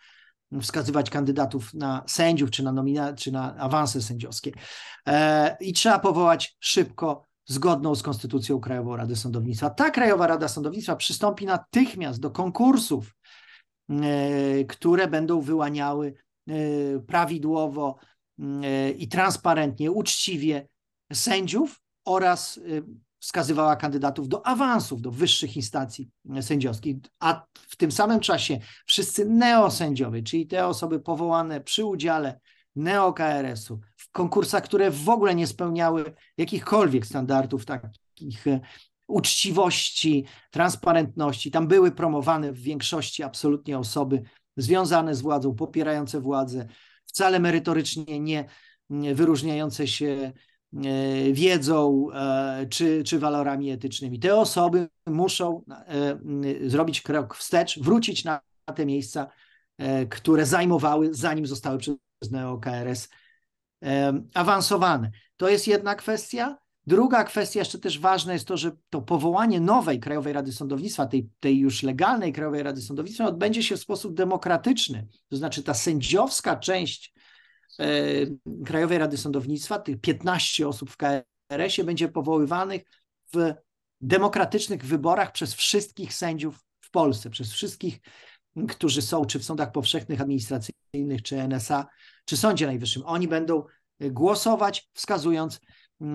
wskazywać kandydatów na sędziów czy na, czy na awanse sędziowskie. E, I trzeba powołać szybko zgodną z Konstytucją Krajową Rady Sądownictwa. Ta Krajowa Rada Sądownictwa przystąpi natychmiast do konkursów, e, które będą wyłaniały e, prawidłowo e, i transparentnie, uczciwie sędziów oraz wskazywała kandydatów do awansów, do wyższych instancji sędziowskich, a w tym samym czasie wszyscy neosędziowie, czyli te osoby powołane przy udziale neokRS-u, konkursach, które w ogóle nie spełniały jakichkolwiek standardów takich e, uczciwości, transparentności. Tam były promowane w większości absolutnie osoby związane z władzą, popierające władzę, wcale merytorycznie nie, wyróżniające się e, wiedzą e, czy, czy walorami etycznymi. Te osoby muszą zrobić krok wstecz, wrócić na te miejsca, które zajmowały, zanim zostały przez NeoKRS awansowane. To jest jedna kwestia. Druga kwestia, jeszcze też ważna jest to, że to powołanie nowej Krajowej Rady Sądownictwa, tej, tej już legalnej Krajowej Rady Sądownictwa, odbędzie się w sposób demokratyczny. To znaczy ta sędziowska część Krajowej Rady Sądownictwa, tych 15 osób w KRS-ie będzie powoływanych w demokratycznych wyborach przez wszystkich sędziów w Polsce, przez wszystkich którzy są czy w sądach powszechnych, administracyjnych, czy NSA, czy Sądzie Najwyższym. Oni będą y, głosować, wskazując,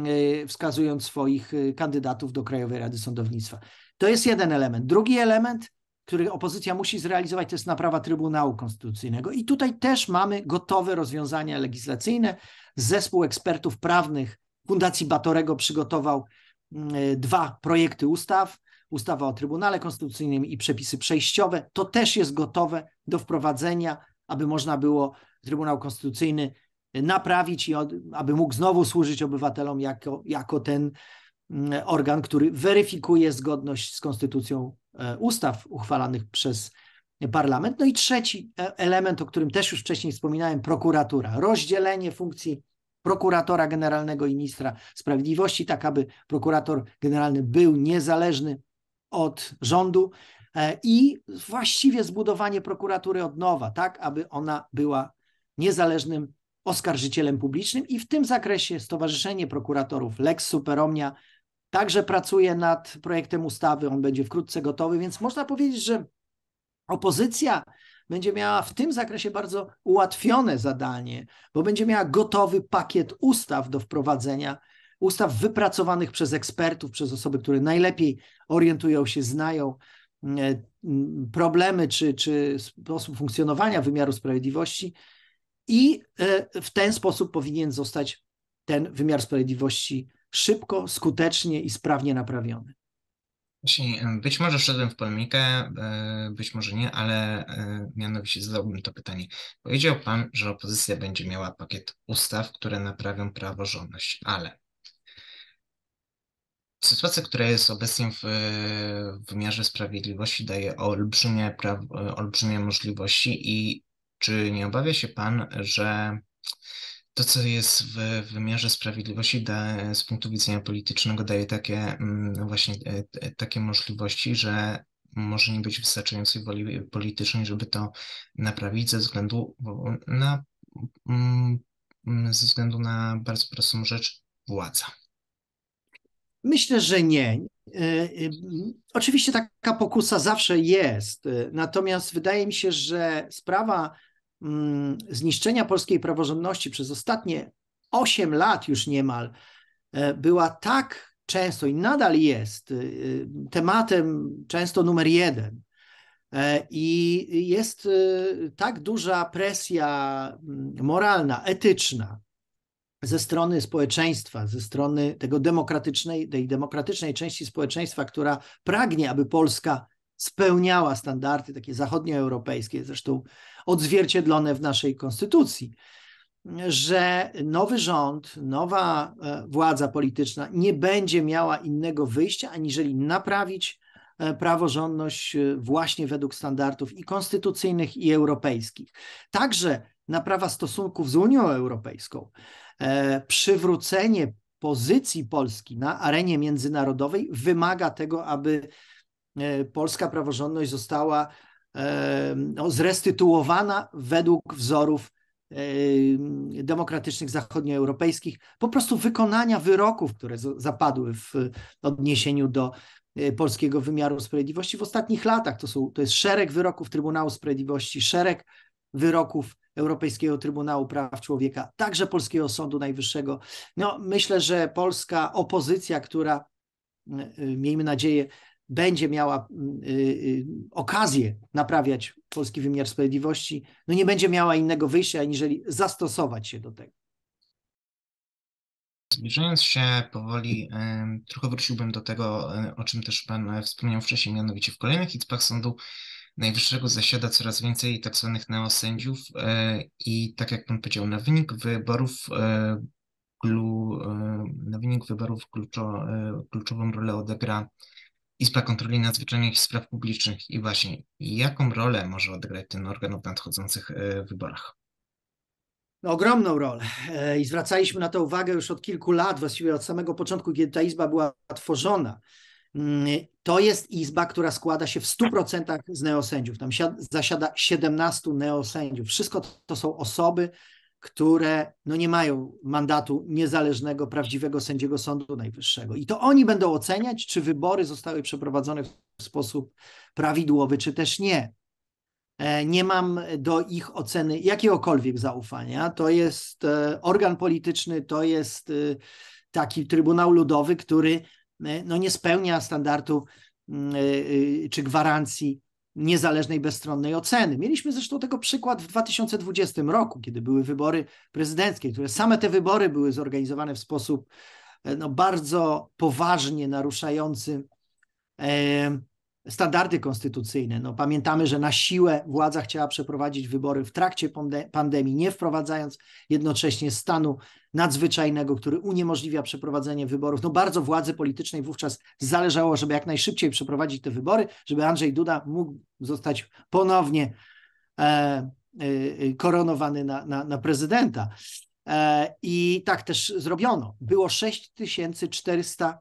y, wskazując swoich y, kandydatów do Krajowej Rady Sądownictwa. To jest jeden element. Drugi element, który opozycja musi zrealizować, to jest naprawa Trybunału Konstytucyjnego. I tutaj też mamy gotowe rozwiązania legislacyjne. Zespół ekspertów prawnych Fundacji Batorego przygotował mm, dwa projekty ustaw ustawa o Trybunale Konstytucyjnym i przepisy przejściowe, to też jest gotowe do wprowadzenia, aby można było Trybunał Konstytucyjny naprawić i od, aby mógł znowu służyć obywatelom jako, jako ten mm, organ, który weryfikuje zgodność z konstytucją e, ustaw uchwalanych przez parlament. No i trzeci e, element, o którym też już wcześniej wspominałem, prokuratura. Rozdzielenie funkcji prokuratora generalnego i ministra sprawiedliwości, tak aby prokurator generalny był niezależny od rządu e, i właściwie zbudowanie prokuratury od nowa, tak aby ona była niezależnym oskarżycielem publicznym i w tym zakresie Stowarzyszenie Prokuratorów Lex Superomnia także pracuje nad projektem ustawy, on będzie wkrótce gotowy, więc można powiedzieć, że opozycja będzie miała w tym zakresie bardzo ułatwione zadanie, bo będzie miała gotowy pakiet ustaw do wprowadzenia ustaw wypracowanych przez ekspertów, przez osoby, które najlepiej orientują się, znają mm, e, mm, problemy czy, czy sposób funkcjonowania wymiaru sprawiedliwości. I e, w ten sposób powinien zostać ten wymiar sprawiedliwości szybko, skutecznie i sprawnie naprawiony. E, być może wszedłem w polemikę, być może nie, ale mianowicie zadałbym to pytanie. Powiedział Pan, że opozycja będzie miała pakiet ustaw, które naprawią praworządność, ale Sytuacja, która jest obecnie w wymiarze sprawiedliwości, daje olbrzymie, olbrzymie możliwości. I czy nie obawia się Pan, że to, co jest w wymiarze sprawiedliwości da, z punktu widzenia politycznego, daje takie mm, właśnie e, e, takie możliwości, że może nie być wystarczającej woli politycznej, żeby to naprawić ze względu na, mm, ze względu na bardzo prostą rzecz władza. Myślę, że nie. E, e, oczywiście taka pokusa zawsze jest, e, natomiast wydaje mi się, że sprawa mm, zniszczenia polskiej praworządności przez ostatnie 8 lat już niemal była tak często i nadal jest tematem często numer jeden. I jest tak duża presja mm, moralna, etyczna, ze strony społeczeństwa, ze strony tego demokratycznej, tej demokratycznej części społeczeństwa, która pragnie, aby Polska spełniała standardy takie zachodnioeuropejskie, zresztą odzwierciedlone w naszej konstytucji, że nowy rząd, nowa e, władza polityczna nie będzie miała innego wyjścia, aniżeli naprawić e, praworządność e, właśnie według standardów i konstytucyjnych, i europejskich. Także naprawa stosunków z Unią Europejską, e, przywrócenie pozycji Polski na arenie międzynarodowej wymaga tego, aby e, polska praworządność została e, no, zrestytuowana według wzorów demokratycznych zachodnioeuropejskich, po prostu wykonania wyroków, które zapadły w odniesieniu do polskiego wymiaru sprawiedliwości w ostatnich latach. To, są, to jest szereg wyroków Trybunału Sprawiedliwości, szereg wyroków Europejskiego Trybunału Praw Człowieka, także Polskiego Sądu Najwyższego. No, myślę, że polska opozycja, która, y, y, miejmy nadzieję, będzie miała y, okazję naprawiać polski wymiar sprawiedliwości, no nie będzie miała innego wyjścia, aniżeli zastosować się do tego. Zbliżając się powoli, trochę wróciłbym do tego, e, o czym też Pan e, wspomniał wcześniej, mianowicie w kolejnych izbach sądu Najwyższego zasiada coraz więcej tzw. Tak neosędziów e, i tak jak pan powiedział, na wynik wyborów e, e, na wynik wyborów kluczo, kluczową rolę odegra Izba Kontroli Nadzwyczajnych Spraw Publicznych i właśnie jaką rolę może odegrać ten organ w nadchodzących wyborach? No, ogromną rolę i zwracaliśmy na to uwagę już od kilku lat, właściwie od samego początku, kiedy ta izba była tworzona. Mm, to jest izba, która składa się w 100% z neosędziów. Tam zasiada 17 neosędziów. Wszystko to są osoby, które no nie mają mandatu niezależnego, prawdziwego sędziego Sądu Najwyższego. I to oni będą oceniać, czy wybory zostały przeprowadzone w sposób prawidłowy, czy też nie. E, nie mam do ich oceny jakiegokolwiek zaufania. To jest e, organ polityczny, to jest e, taki Trybunał Ludowy, który E, no nie spełnia standardu mm, e, e, czy gwarancji niezależnej, bezstronnej oceny. Mieliśmy zresztą tego przykład w 2020 roku, kiedy były wybory prezydenckie, które same te wybory były zorganizowane w sposób no, bardzo poważnie naruszający standardy konstytucyjne. No, pamiętamy, że na siłę władza chciała przeprowadzić wybory w trakcie pandemii, nie wprowadzając jednocześnie stanu nadzwyczajnego, który uniemożliwia przeprowadzenie wyborów. No bardzo władzy politycznej wówczas zależało, żeby jak najszybciej przeprowadzić te wybory, żeby Andrzej Duda mógł zostać ponownie e, e, koronowany na, na, na prezydenta. E, I tak też zrobiono. Było 6400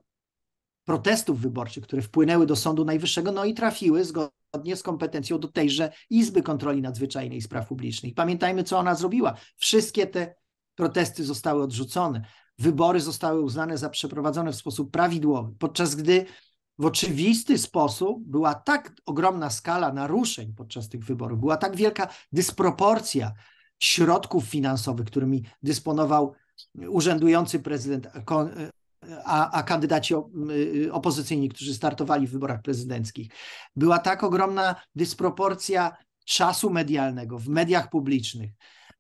protestów wyborczych, które wpłynęły do Sądu Najwyższego, no i trafiły zgodnie z kompetencją do tejże Izby Kontroli Nadzwyczajnej i Spraw Publicznych. Pamiętajmy, co ona zrobiła. Wszystkie te protesty zostały odrzucone, wybory zostały uznane za przeprowadzone w sposób prawidłowy, podczas gdy w oczywisty sposób była tak ogromna skala naruszeń podczas tych wyborów, była tak wielka dysproporcja środków finansowych, którymi dysponował urzędujący prezydent, a, a kandydaci y, opozycyjni, którzy startowali w wyborach prezydenckich. Była tak ogromna dysproporcja czasu medialnego w mediach publicznych,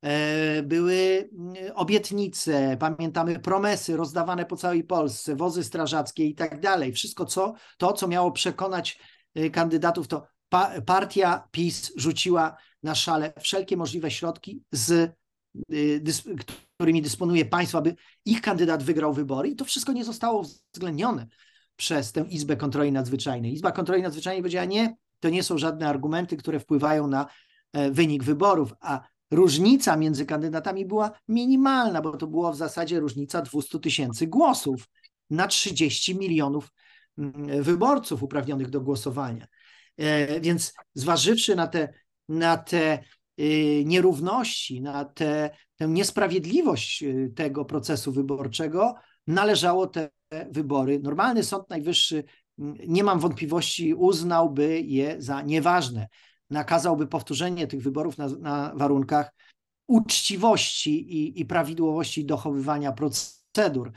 E, były mm, obietnice, pamiętamy promesy rozdawane po całej Polsce, wozy strażackie i tak dalej. Wszystko co, to, co miało przekonać e, kandydatów, to pa partia PiS rzuciła na szale wszelkie możliwe środki, z, e, którymi dysponuje państwo, aby ich kandydat wygrał wybory i to wszystko nie zostało uwzględnione przez tę Izbę Kontroli Nadzwyczajnej. Izba Kontroli Nadzwyczajnej powiedziała nie, to nie są żadne argumenty, które wpływają na wynik wyborów, a różnica między kandydatami była minimalna, bo to była w zasadzie różnica 200 tysięcy głosów na 30 milionów mm, wyborców uprawnionych do głosowania. E, więc zważywszy na te, na te y, nierówności, na te, tę niesprawiedliwość y, tego procesu wyborczego, należało te wybory. Normalny Sąd Najwyższy, mm, nie mam wątpliwości, uznałby je za nieważne nakazałby powtórzenie tych wyborów na, na warunkach uczciwości i, i prawidłowości dochowywania procedur.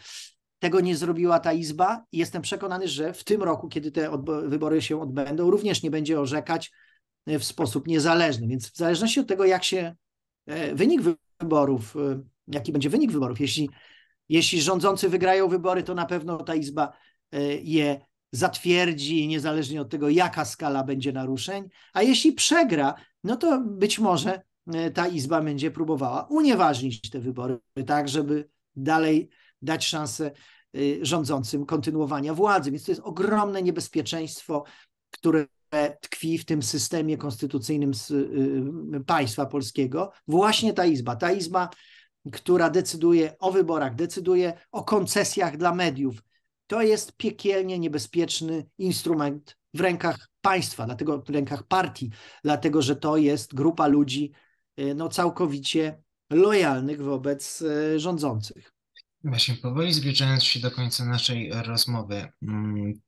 Tego nie zrobiła ta Izba i jestem przekonany, że w tym roku, kiedy te wybory się odbędą, również nie będzie orzekać e, w sposób niezależny. Więc w zależności od tego, jak się e, wynik wyborów, e, jaki będzie wynik wyborów, jeśli, jeśli rządzący wygrają wybory, to na pewno ta Izba je zatwierdzi, niezależnie od tego, jaka skala będzie naruszeń, a jeśli przegra, no to być może e, ta Izba będzie próbowała unieważnić te wybory, tak żeby dalej dać szansę e, rządzącym kontynuowania władzy. Więc to jest ogromne niebezpieczeństwo, które tkwi w tym systemie konstytucyjnym e, państwa polskiego. Właśnie ta Izba, ta Izba, która decyduje o wyborach, decyduje o koncesjach dla mediów, to jest piekielnie niebezpieczny instrument w rękach państwa, dlatego w rękach partii, dlatego że to jest grupa ludzi y, no, całkowicie lojalnych wobec y, rządzących. Właśnie powoli zbliżając się do końca naszej rozmowy. Trwa mm,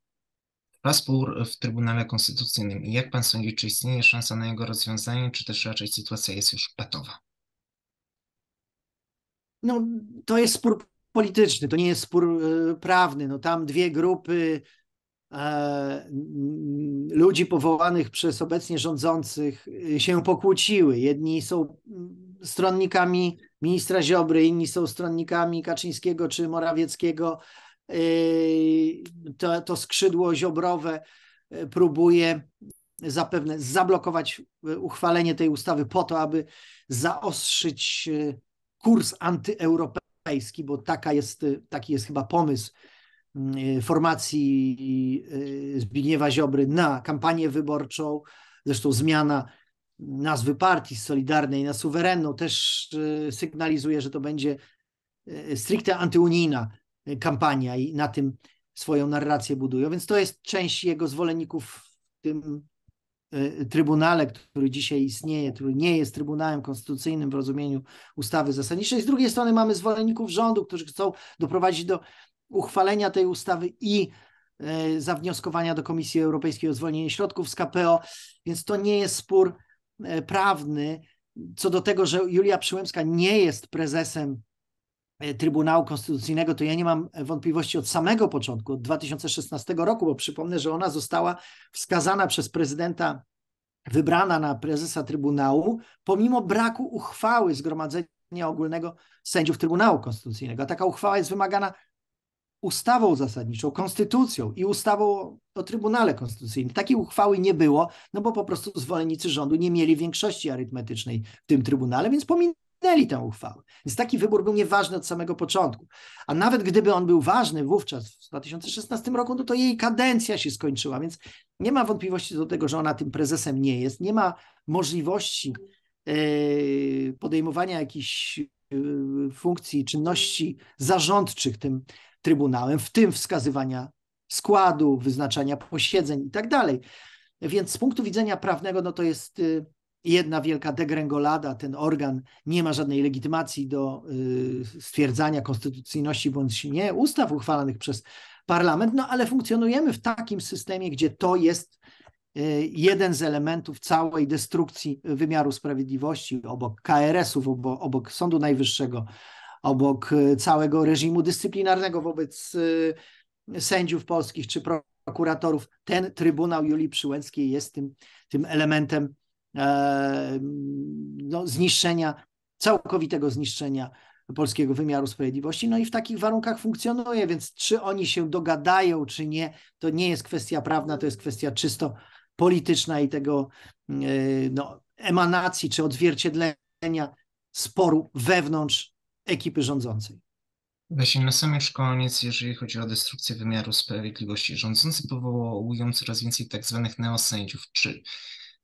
spór w Trybunale Konstytucyjnym. Jak pan sądzi, czy istnieje szansa na jego rozwiązanie, czy też raczej sytuacja jest już patowa? No, to jest spór polityczny, to nie jest spór e, prawny. No, tam dwie grupy e, ludzi powołanych przez obecnie rządzących e, się pokłóciły. Jedni są mm, stronnikami ministra Ziobry, inni są stronnikami Kaczyńskiego czy Morawieckiego. To, to skrzydło ziobrowe próbuje zapewne zablokować uchwalenie tej ustawy po to, aby zaostrzyć kurs antyeuropejski Europejski, bo taka jest, taki jest chyba pomysł mm, y, formacji y, Zbigniewa Ziobry na kampanię wyborczą. Zresztą zmiana nazwy partii Solidarnej na Suwerenną też y, sygnalizuje, że to będzie stricte antyunijna kampania i na tym swoją narrację budują. Więc to jest część jego zwolenników w tym Y, y, trybunale, który dzisiaj istnieje, który nie jest Trybunałem Konstytucyjnym w rozumieniu ustawy zasadniczej. Z drugiej strony mamy zwolenników rządu, którzy chcą doprowadzić do uchwalenia tej ustawy i y, zawnioskowania do Komisji Europejskiej o zwolnienie środków z KPO, więc to nie jest spór prawny co do tego, że Julia Przyłębska nie jest prezesem E, Trybunału Konstytucyjnego, to ja nie mam e, wątpliwości od samego początku, od 2016 roku, bo przypomnę, że ona została wskazana przez prezydenta, wybrana na prezesa Trybunału, pomimo braku uchwały Zgromadzenia Ogólnego Sędziów Trybunału Konstytucyjnego. A taka uchwała jest wymagana ustawą zasadniczą, konstytucją i ustawą o Trybunale Konstytucyjnym. Takiej uchwały nie było, no bo po prostu zwolennicy rządu nie mieli większości arytmetycznej w tym Trybunale, więc pominęli cofnęli tę uchwałę. Więc taki wybór był nieważny od samego początku. A nawet gdyby on był ważny wówczas, w 2016 roku, no to jej kadencja się skończyła, więc nie ma wątpliwości do tego, że ona tym prezesem nie jest. Nie ma możliwości e, podejmowania jakichś e, funkcji, czynności zarządczych tym Trybunałem, w tym wskazywania składu, wyznaczania posiedzeń i tak dalej. Więc z punktu widzenia prawnego, no to jest e, jedna wielka degręgolada, ten organ nie ma żadnej legitymacji do y, stwierdzania konstytucyjności bądź nie ustaw uchwalanych przez parlament, no ale funkcjonujemy w takim systemie, gdzie to jest y, jeden z elementów całej destrukcji wymiaru sprawiedliwości obok KRS-ów, obok, obok Sądu Najwyższego, obok y, całego reżimu dyscyplinarnego wobec sędziów polskich czy prokuratorów. Ten Trybunał Julii Przyłęckiej jest tym, tym elementem E, no, zniszczenia, całkowitego zniszczenia polskiego wymiaru sprawiedliwości. No i w takich warunkach funkcjonuje, więc czy oni się dogadają, czy nie, to nie jest kwestia prawna, to jest kwestia czysto polityczna i tego e, no, emanacji czy odzwierciedlenia sporu wewnątrz ekipy rządzącej. Właśnie na sam już koniec, jeżeli chodzi o destrukcję wymiaru sprawiedliwości, rządzący powołują coraz więcej tak zwanych neosędziów, czy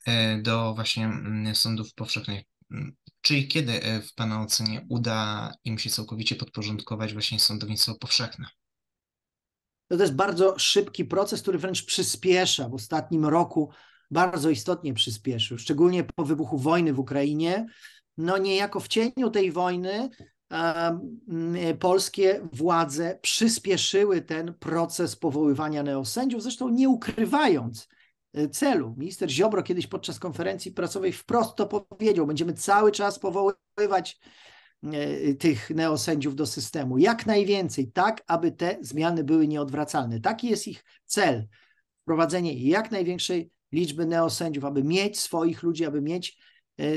E, do właśnie mm, sądów powszechnych. Mm, czyli kiedy e, w Pana ocenie uda im się całkowicie podporządkować właśnie sądownictwo powszechne? To jest bardzo szybki proces, który wręcz przyspiesza. W ostatnim roku bardzo istotnie przyspieszył, szczególnie po wybuchu wojny w Ukrainie. No niejako w cieniu tej wojny polskie władze przyspieszyły ten proces powoływania neosędziów, zresztą nie ukrywając, Y, celu. Minister Ziobro kiedyś podczas konferencji prasowej wprost to powiedział: będziemy cały czas powoływać y, y, tych neosędziów do systemu, jak najwięcej, tak aby te zmiany były nieodwracalne. Taki jest ich cel wprowadzenie jak największej liczby neosędziów, aby mieć swoich ludzi, aby mieć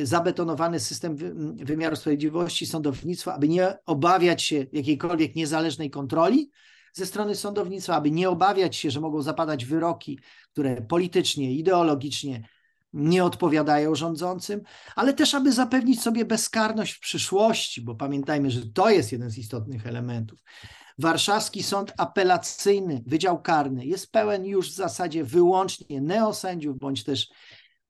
zabetonowany system wymiaru sprawiedliwości, sądownictwa, aby nie obawiać się jakiejkolwiek niezależnej kontroli, ze strony sądownictwa, aby nie obawiać się, że mogą zapadać wyroki, które politycznie, ideologicznie nie odpowiadają rządzącym, ale też aby zapewnić sobie bezkarność w przyszłości, bo pamiętajmy, że to jest jeden z istotnych elementów. Warszawski Sąd Apelacyjny, Wydział Karny jest pełen już w zasadzie wyłącznie neosędziów bądź też,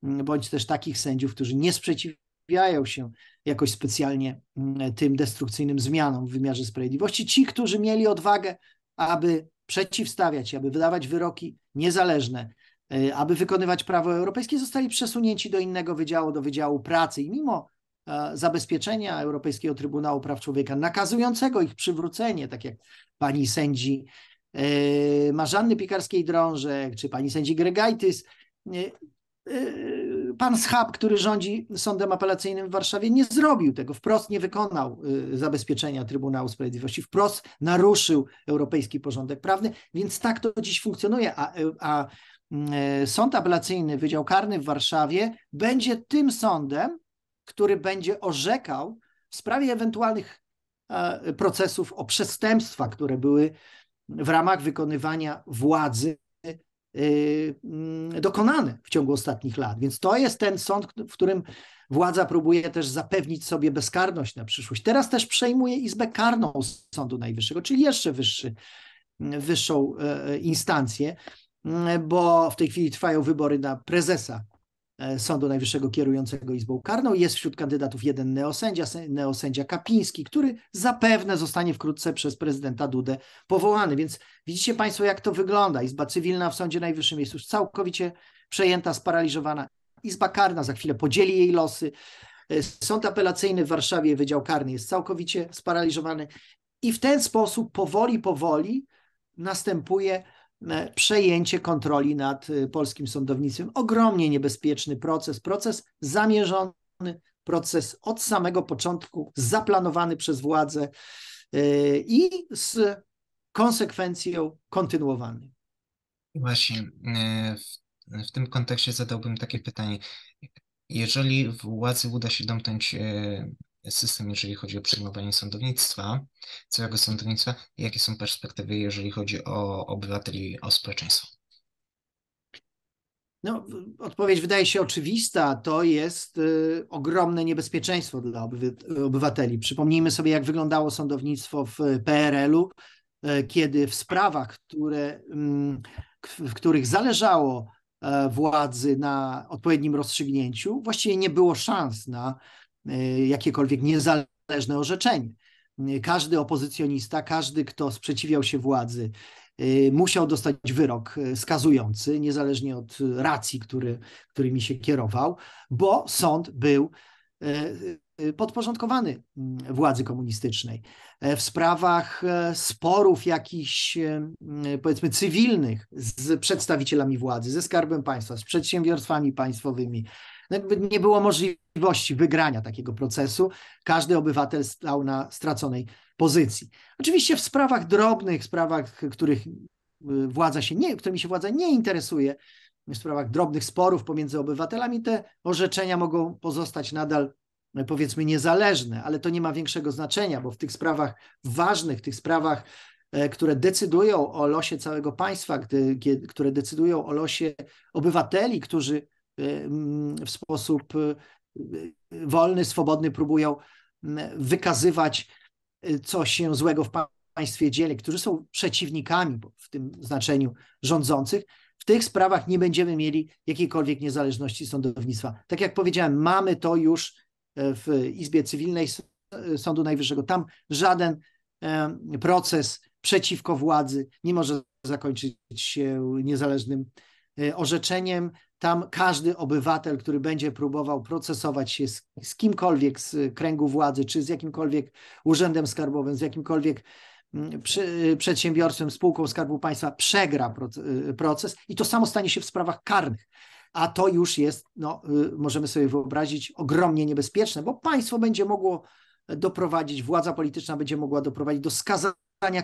mm, bądź też takich sędziów, którzy nie sprzeciwiają się jakoś specjalnie mm, tym destrukcyjnym zmianom w wymiarze sprawiedliwości. Ci, którzy mieli odwagę aby przeciwstawiać się, aby wydawać wyroki niezależne, y, aby wykonywać prawo europejskie, zostali przesunięci do innego wydziału, do Wydziału Pracy. I mimo e, zabezpieczenia Europejskiego Trybunału Praw Człowieka nakazującego ich przywrócenie, tak jak pani sędzi e, Marzanny Pikarskiej-Drążek czy pani sędzi Gregajtys, e, pan Schab, który rządzi Sądem Apelacyjnym w Warszawie, nie zrobił tego, wprost nie wykonał y, zabezpieczenia Trybunału Sprawiedliwości, wprost naruszył europejski porządek prawny, więc tak to dziś funkcjonuje, a, y, a y, Sąd Apelacyjny Wydział Karny w Warszawie będzie tym sądem, który będzie orzekał w sprawie ewentualnych procesów o przestępstwa, które były w ramach wykonywania władzy Y, mm, dokonane w ciągu ostatnich lat. Więc to jest ten sąd, w którym władza próbuje też zapewnić sobie bezkarność na przyszłość. Teraz też przejmuje Izbę Karną Sądu Najwyższego, czyli jeszcze wyższy, mm, wyższą e, e, instancję, mm, bo w tej chwili trwają wybory na prezesa E, Sądu Najwyższego kierującego Izbą Karną. Jest wśród kandydatów jeden neosędzia, neosędzia Kapiński, który zapewne zostanie wkrótce przez prezydenta Dudę powołany. Więc widzicie Państwo, jak to wygląda. Izba Cywilna w Sądzie Najwyższym jest już całkowicie przejęta, sparaliżowana. Izba Karna za chwilę podzieli jej losy. E, Sąd apelacyjny w Warszawie, Wydział Karny jest całkowicie sparaliżowany. I w ten sposób powoli, powoli następuje E, przejęcie kontroli nad e, polskim sądownictwem. Ogromnie niebezpieczny proces, proces zamierzony, proces od samego początku zaplanowany przez władzę e, i z konsekwencją kontynuowany. Właśnie w, w tym kontekście zadałbym takie pytanie. Jeżeli władzy uda się domknąć system, jeżeli chodzi o przejmowanie sądownictwa, całego sądownictwa i jakie są perspektywy, jeżeli chodzi o obywateli, o społeczeństwo? No, odpowiedź wydaje się oczywista. To jest y, ogromne niebezpieczeństwo dla obywateli. Przypomnijmy sobie, jak wyglądało sądownictwo w PRL-u, y, kiedy w sprawach, które, y, w których zależało e, władzy na odpowiednim rozstrzygnięciu, właściwie nie było szans na Y, jakiekolwiek niezależne orzeczenie. Y, każdy opozycjonista, każdy, kto sprzeciwiał się władzy, y, musiał dostać wyrok skazujący, niezależnie od racji, który, którymi się kierował, bo sąd był podporządkowany mm, władzy komunistycznej. E, w sprawach e, sporów jakichś, powiedzmy, cywilnych z przedstawicielami władzy, ze skarbem państwa, z przedsiębiorstwami państwowymi, no jakby nie było możliwości wygrania takiego procesu. Każdy obywatel stał na straconej pozycji. Oczywiście w sprawach drobnych, sprawach, których y, władza się nie, którymi się władza nie interesuje, w sprawach drobnych sporów pomiędzy obywatelami, te orzeczenia mogą pozostać nadal y, powiedzmy niezależne, ale to nie ma większego znaczenia, bo w tych sprawach ważnych, w tych sprawach, y, które decydują o losie całego państwa, gdy, które decydują o losie obywateli, którzy w sposób e, wolny, swobodny próbują wykazywać, e, co się złego w państwie dzieje, którzy są przeciwnikami w tym znaczeniu rządzących, w tych sprawach nie będziemy mieli jakiejkolwiek niezależności sądownictwa. Tak jak powiedziałem, mamy to już e, w Izbie Cywilnej Sądu Najwyższego. Tam żaden proces przeciwko władzy nie może zakończyć się niezależnym Y, orzeczeniem tam każdy obywatel, który będzie próbował procesować się z, z, kimkolwiek z kręgu władzy, czy z jakimkolwiek urzędem skarbowym, z jakimkolwiek mm, przy, y, przedsiębiorstwem, spółką Skarbu Państwa, przegra y, proces i to samo stanie się w sprawach karnych. A to już jest, no, możemy sobie wyobrazić, ogromnie niebezpieczne, bo państwo będzie mogło doprowadzić, władza polityczna będzie mogła doprowadzić do skazania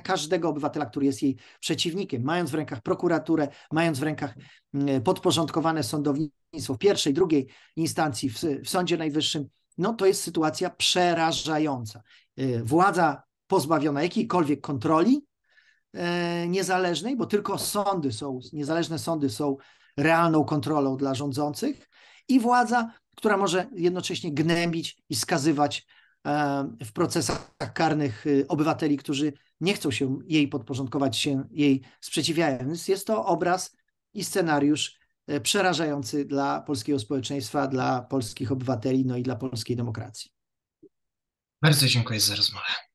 każdego obywatela, który jest jej przeciwnikiem, mając w rękach prokuraturę, mając w rękach mm, podporządkowane sądownictwo w pierwszej, drugiej instancji w, w Sądzie Najwyższym, no to jest sytuacja przerażająca. Y, władza pozbawiona jakiejkolwiek kontroli e, niezależnej, bo tylko sądy są, niezależne sądy są realną kontrolą dla rządzących i władza, która może jednocześnie gnębić i skazywać E, w procesach karnych y, obywateli, którzy nie chcą się jej podporządkować, się jej sprzeciwiają. Więc jest to obraz i scenariusz e, przerażający dla polskiego społeczeństwa, dla polskich obywateli, no i dla polskiej demokracji. Bardzo dziękuję za rozmowę.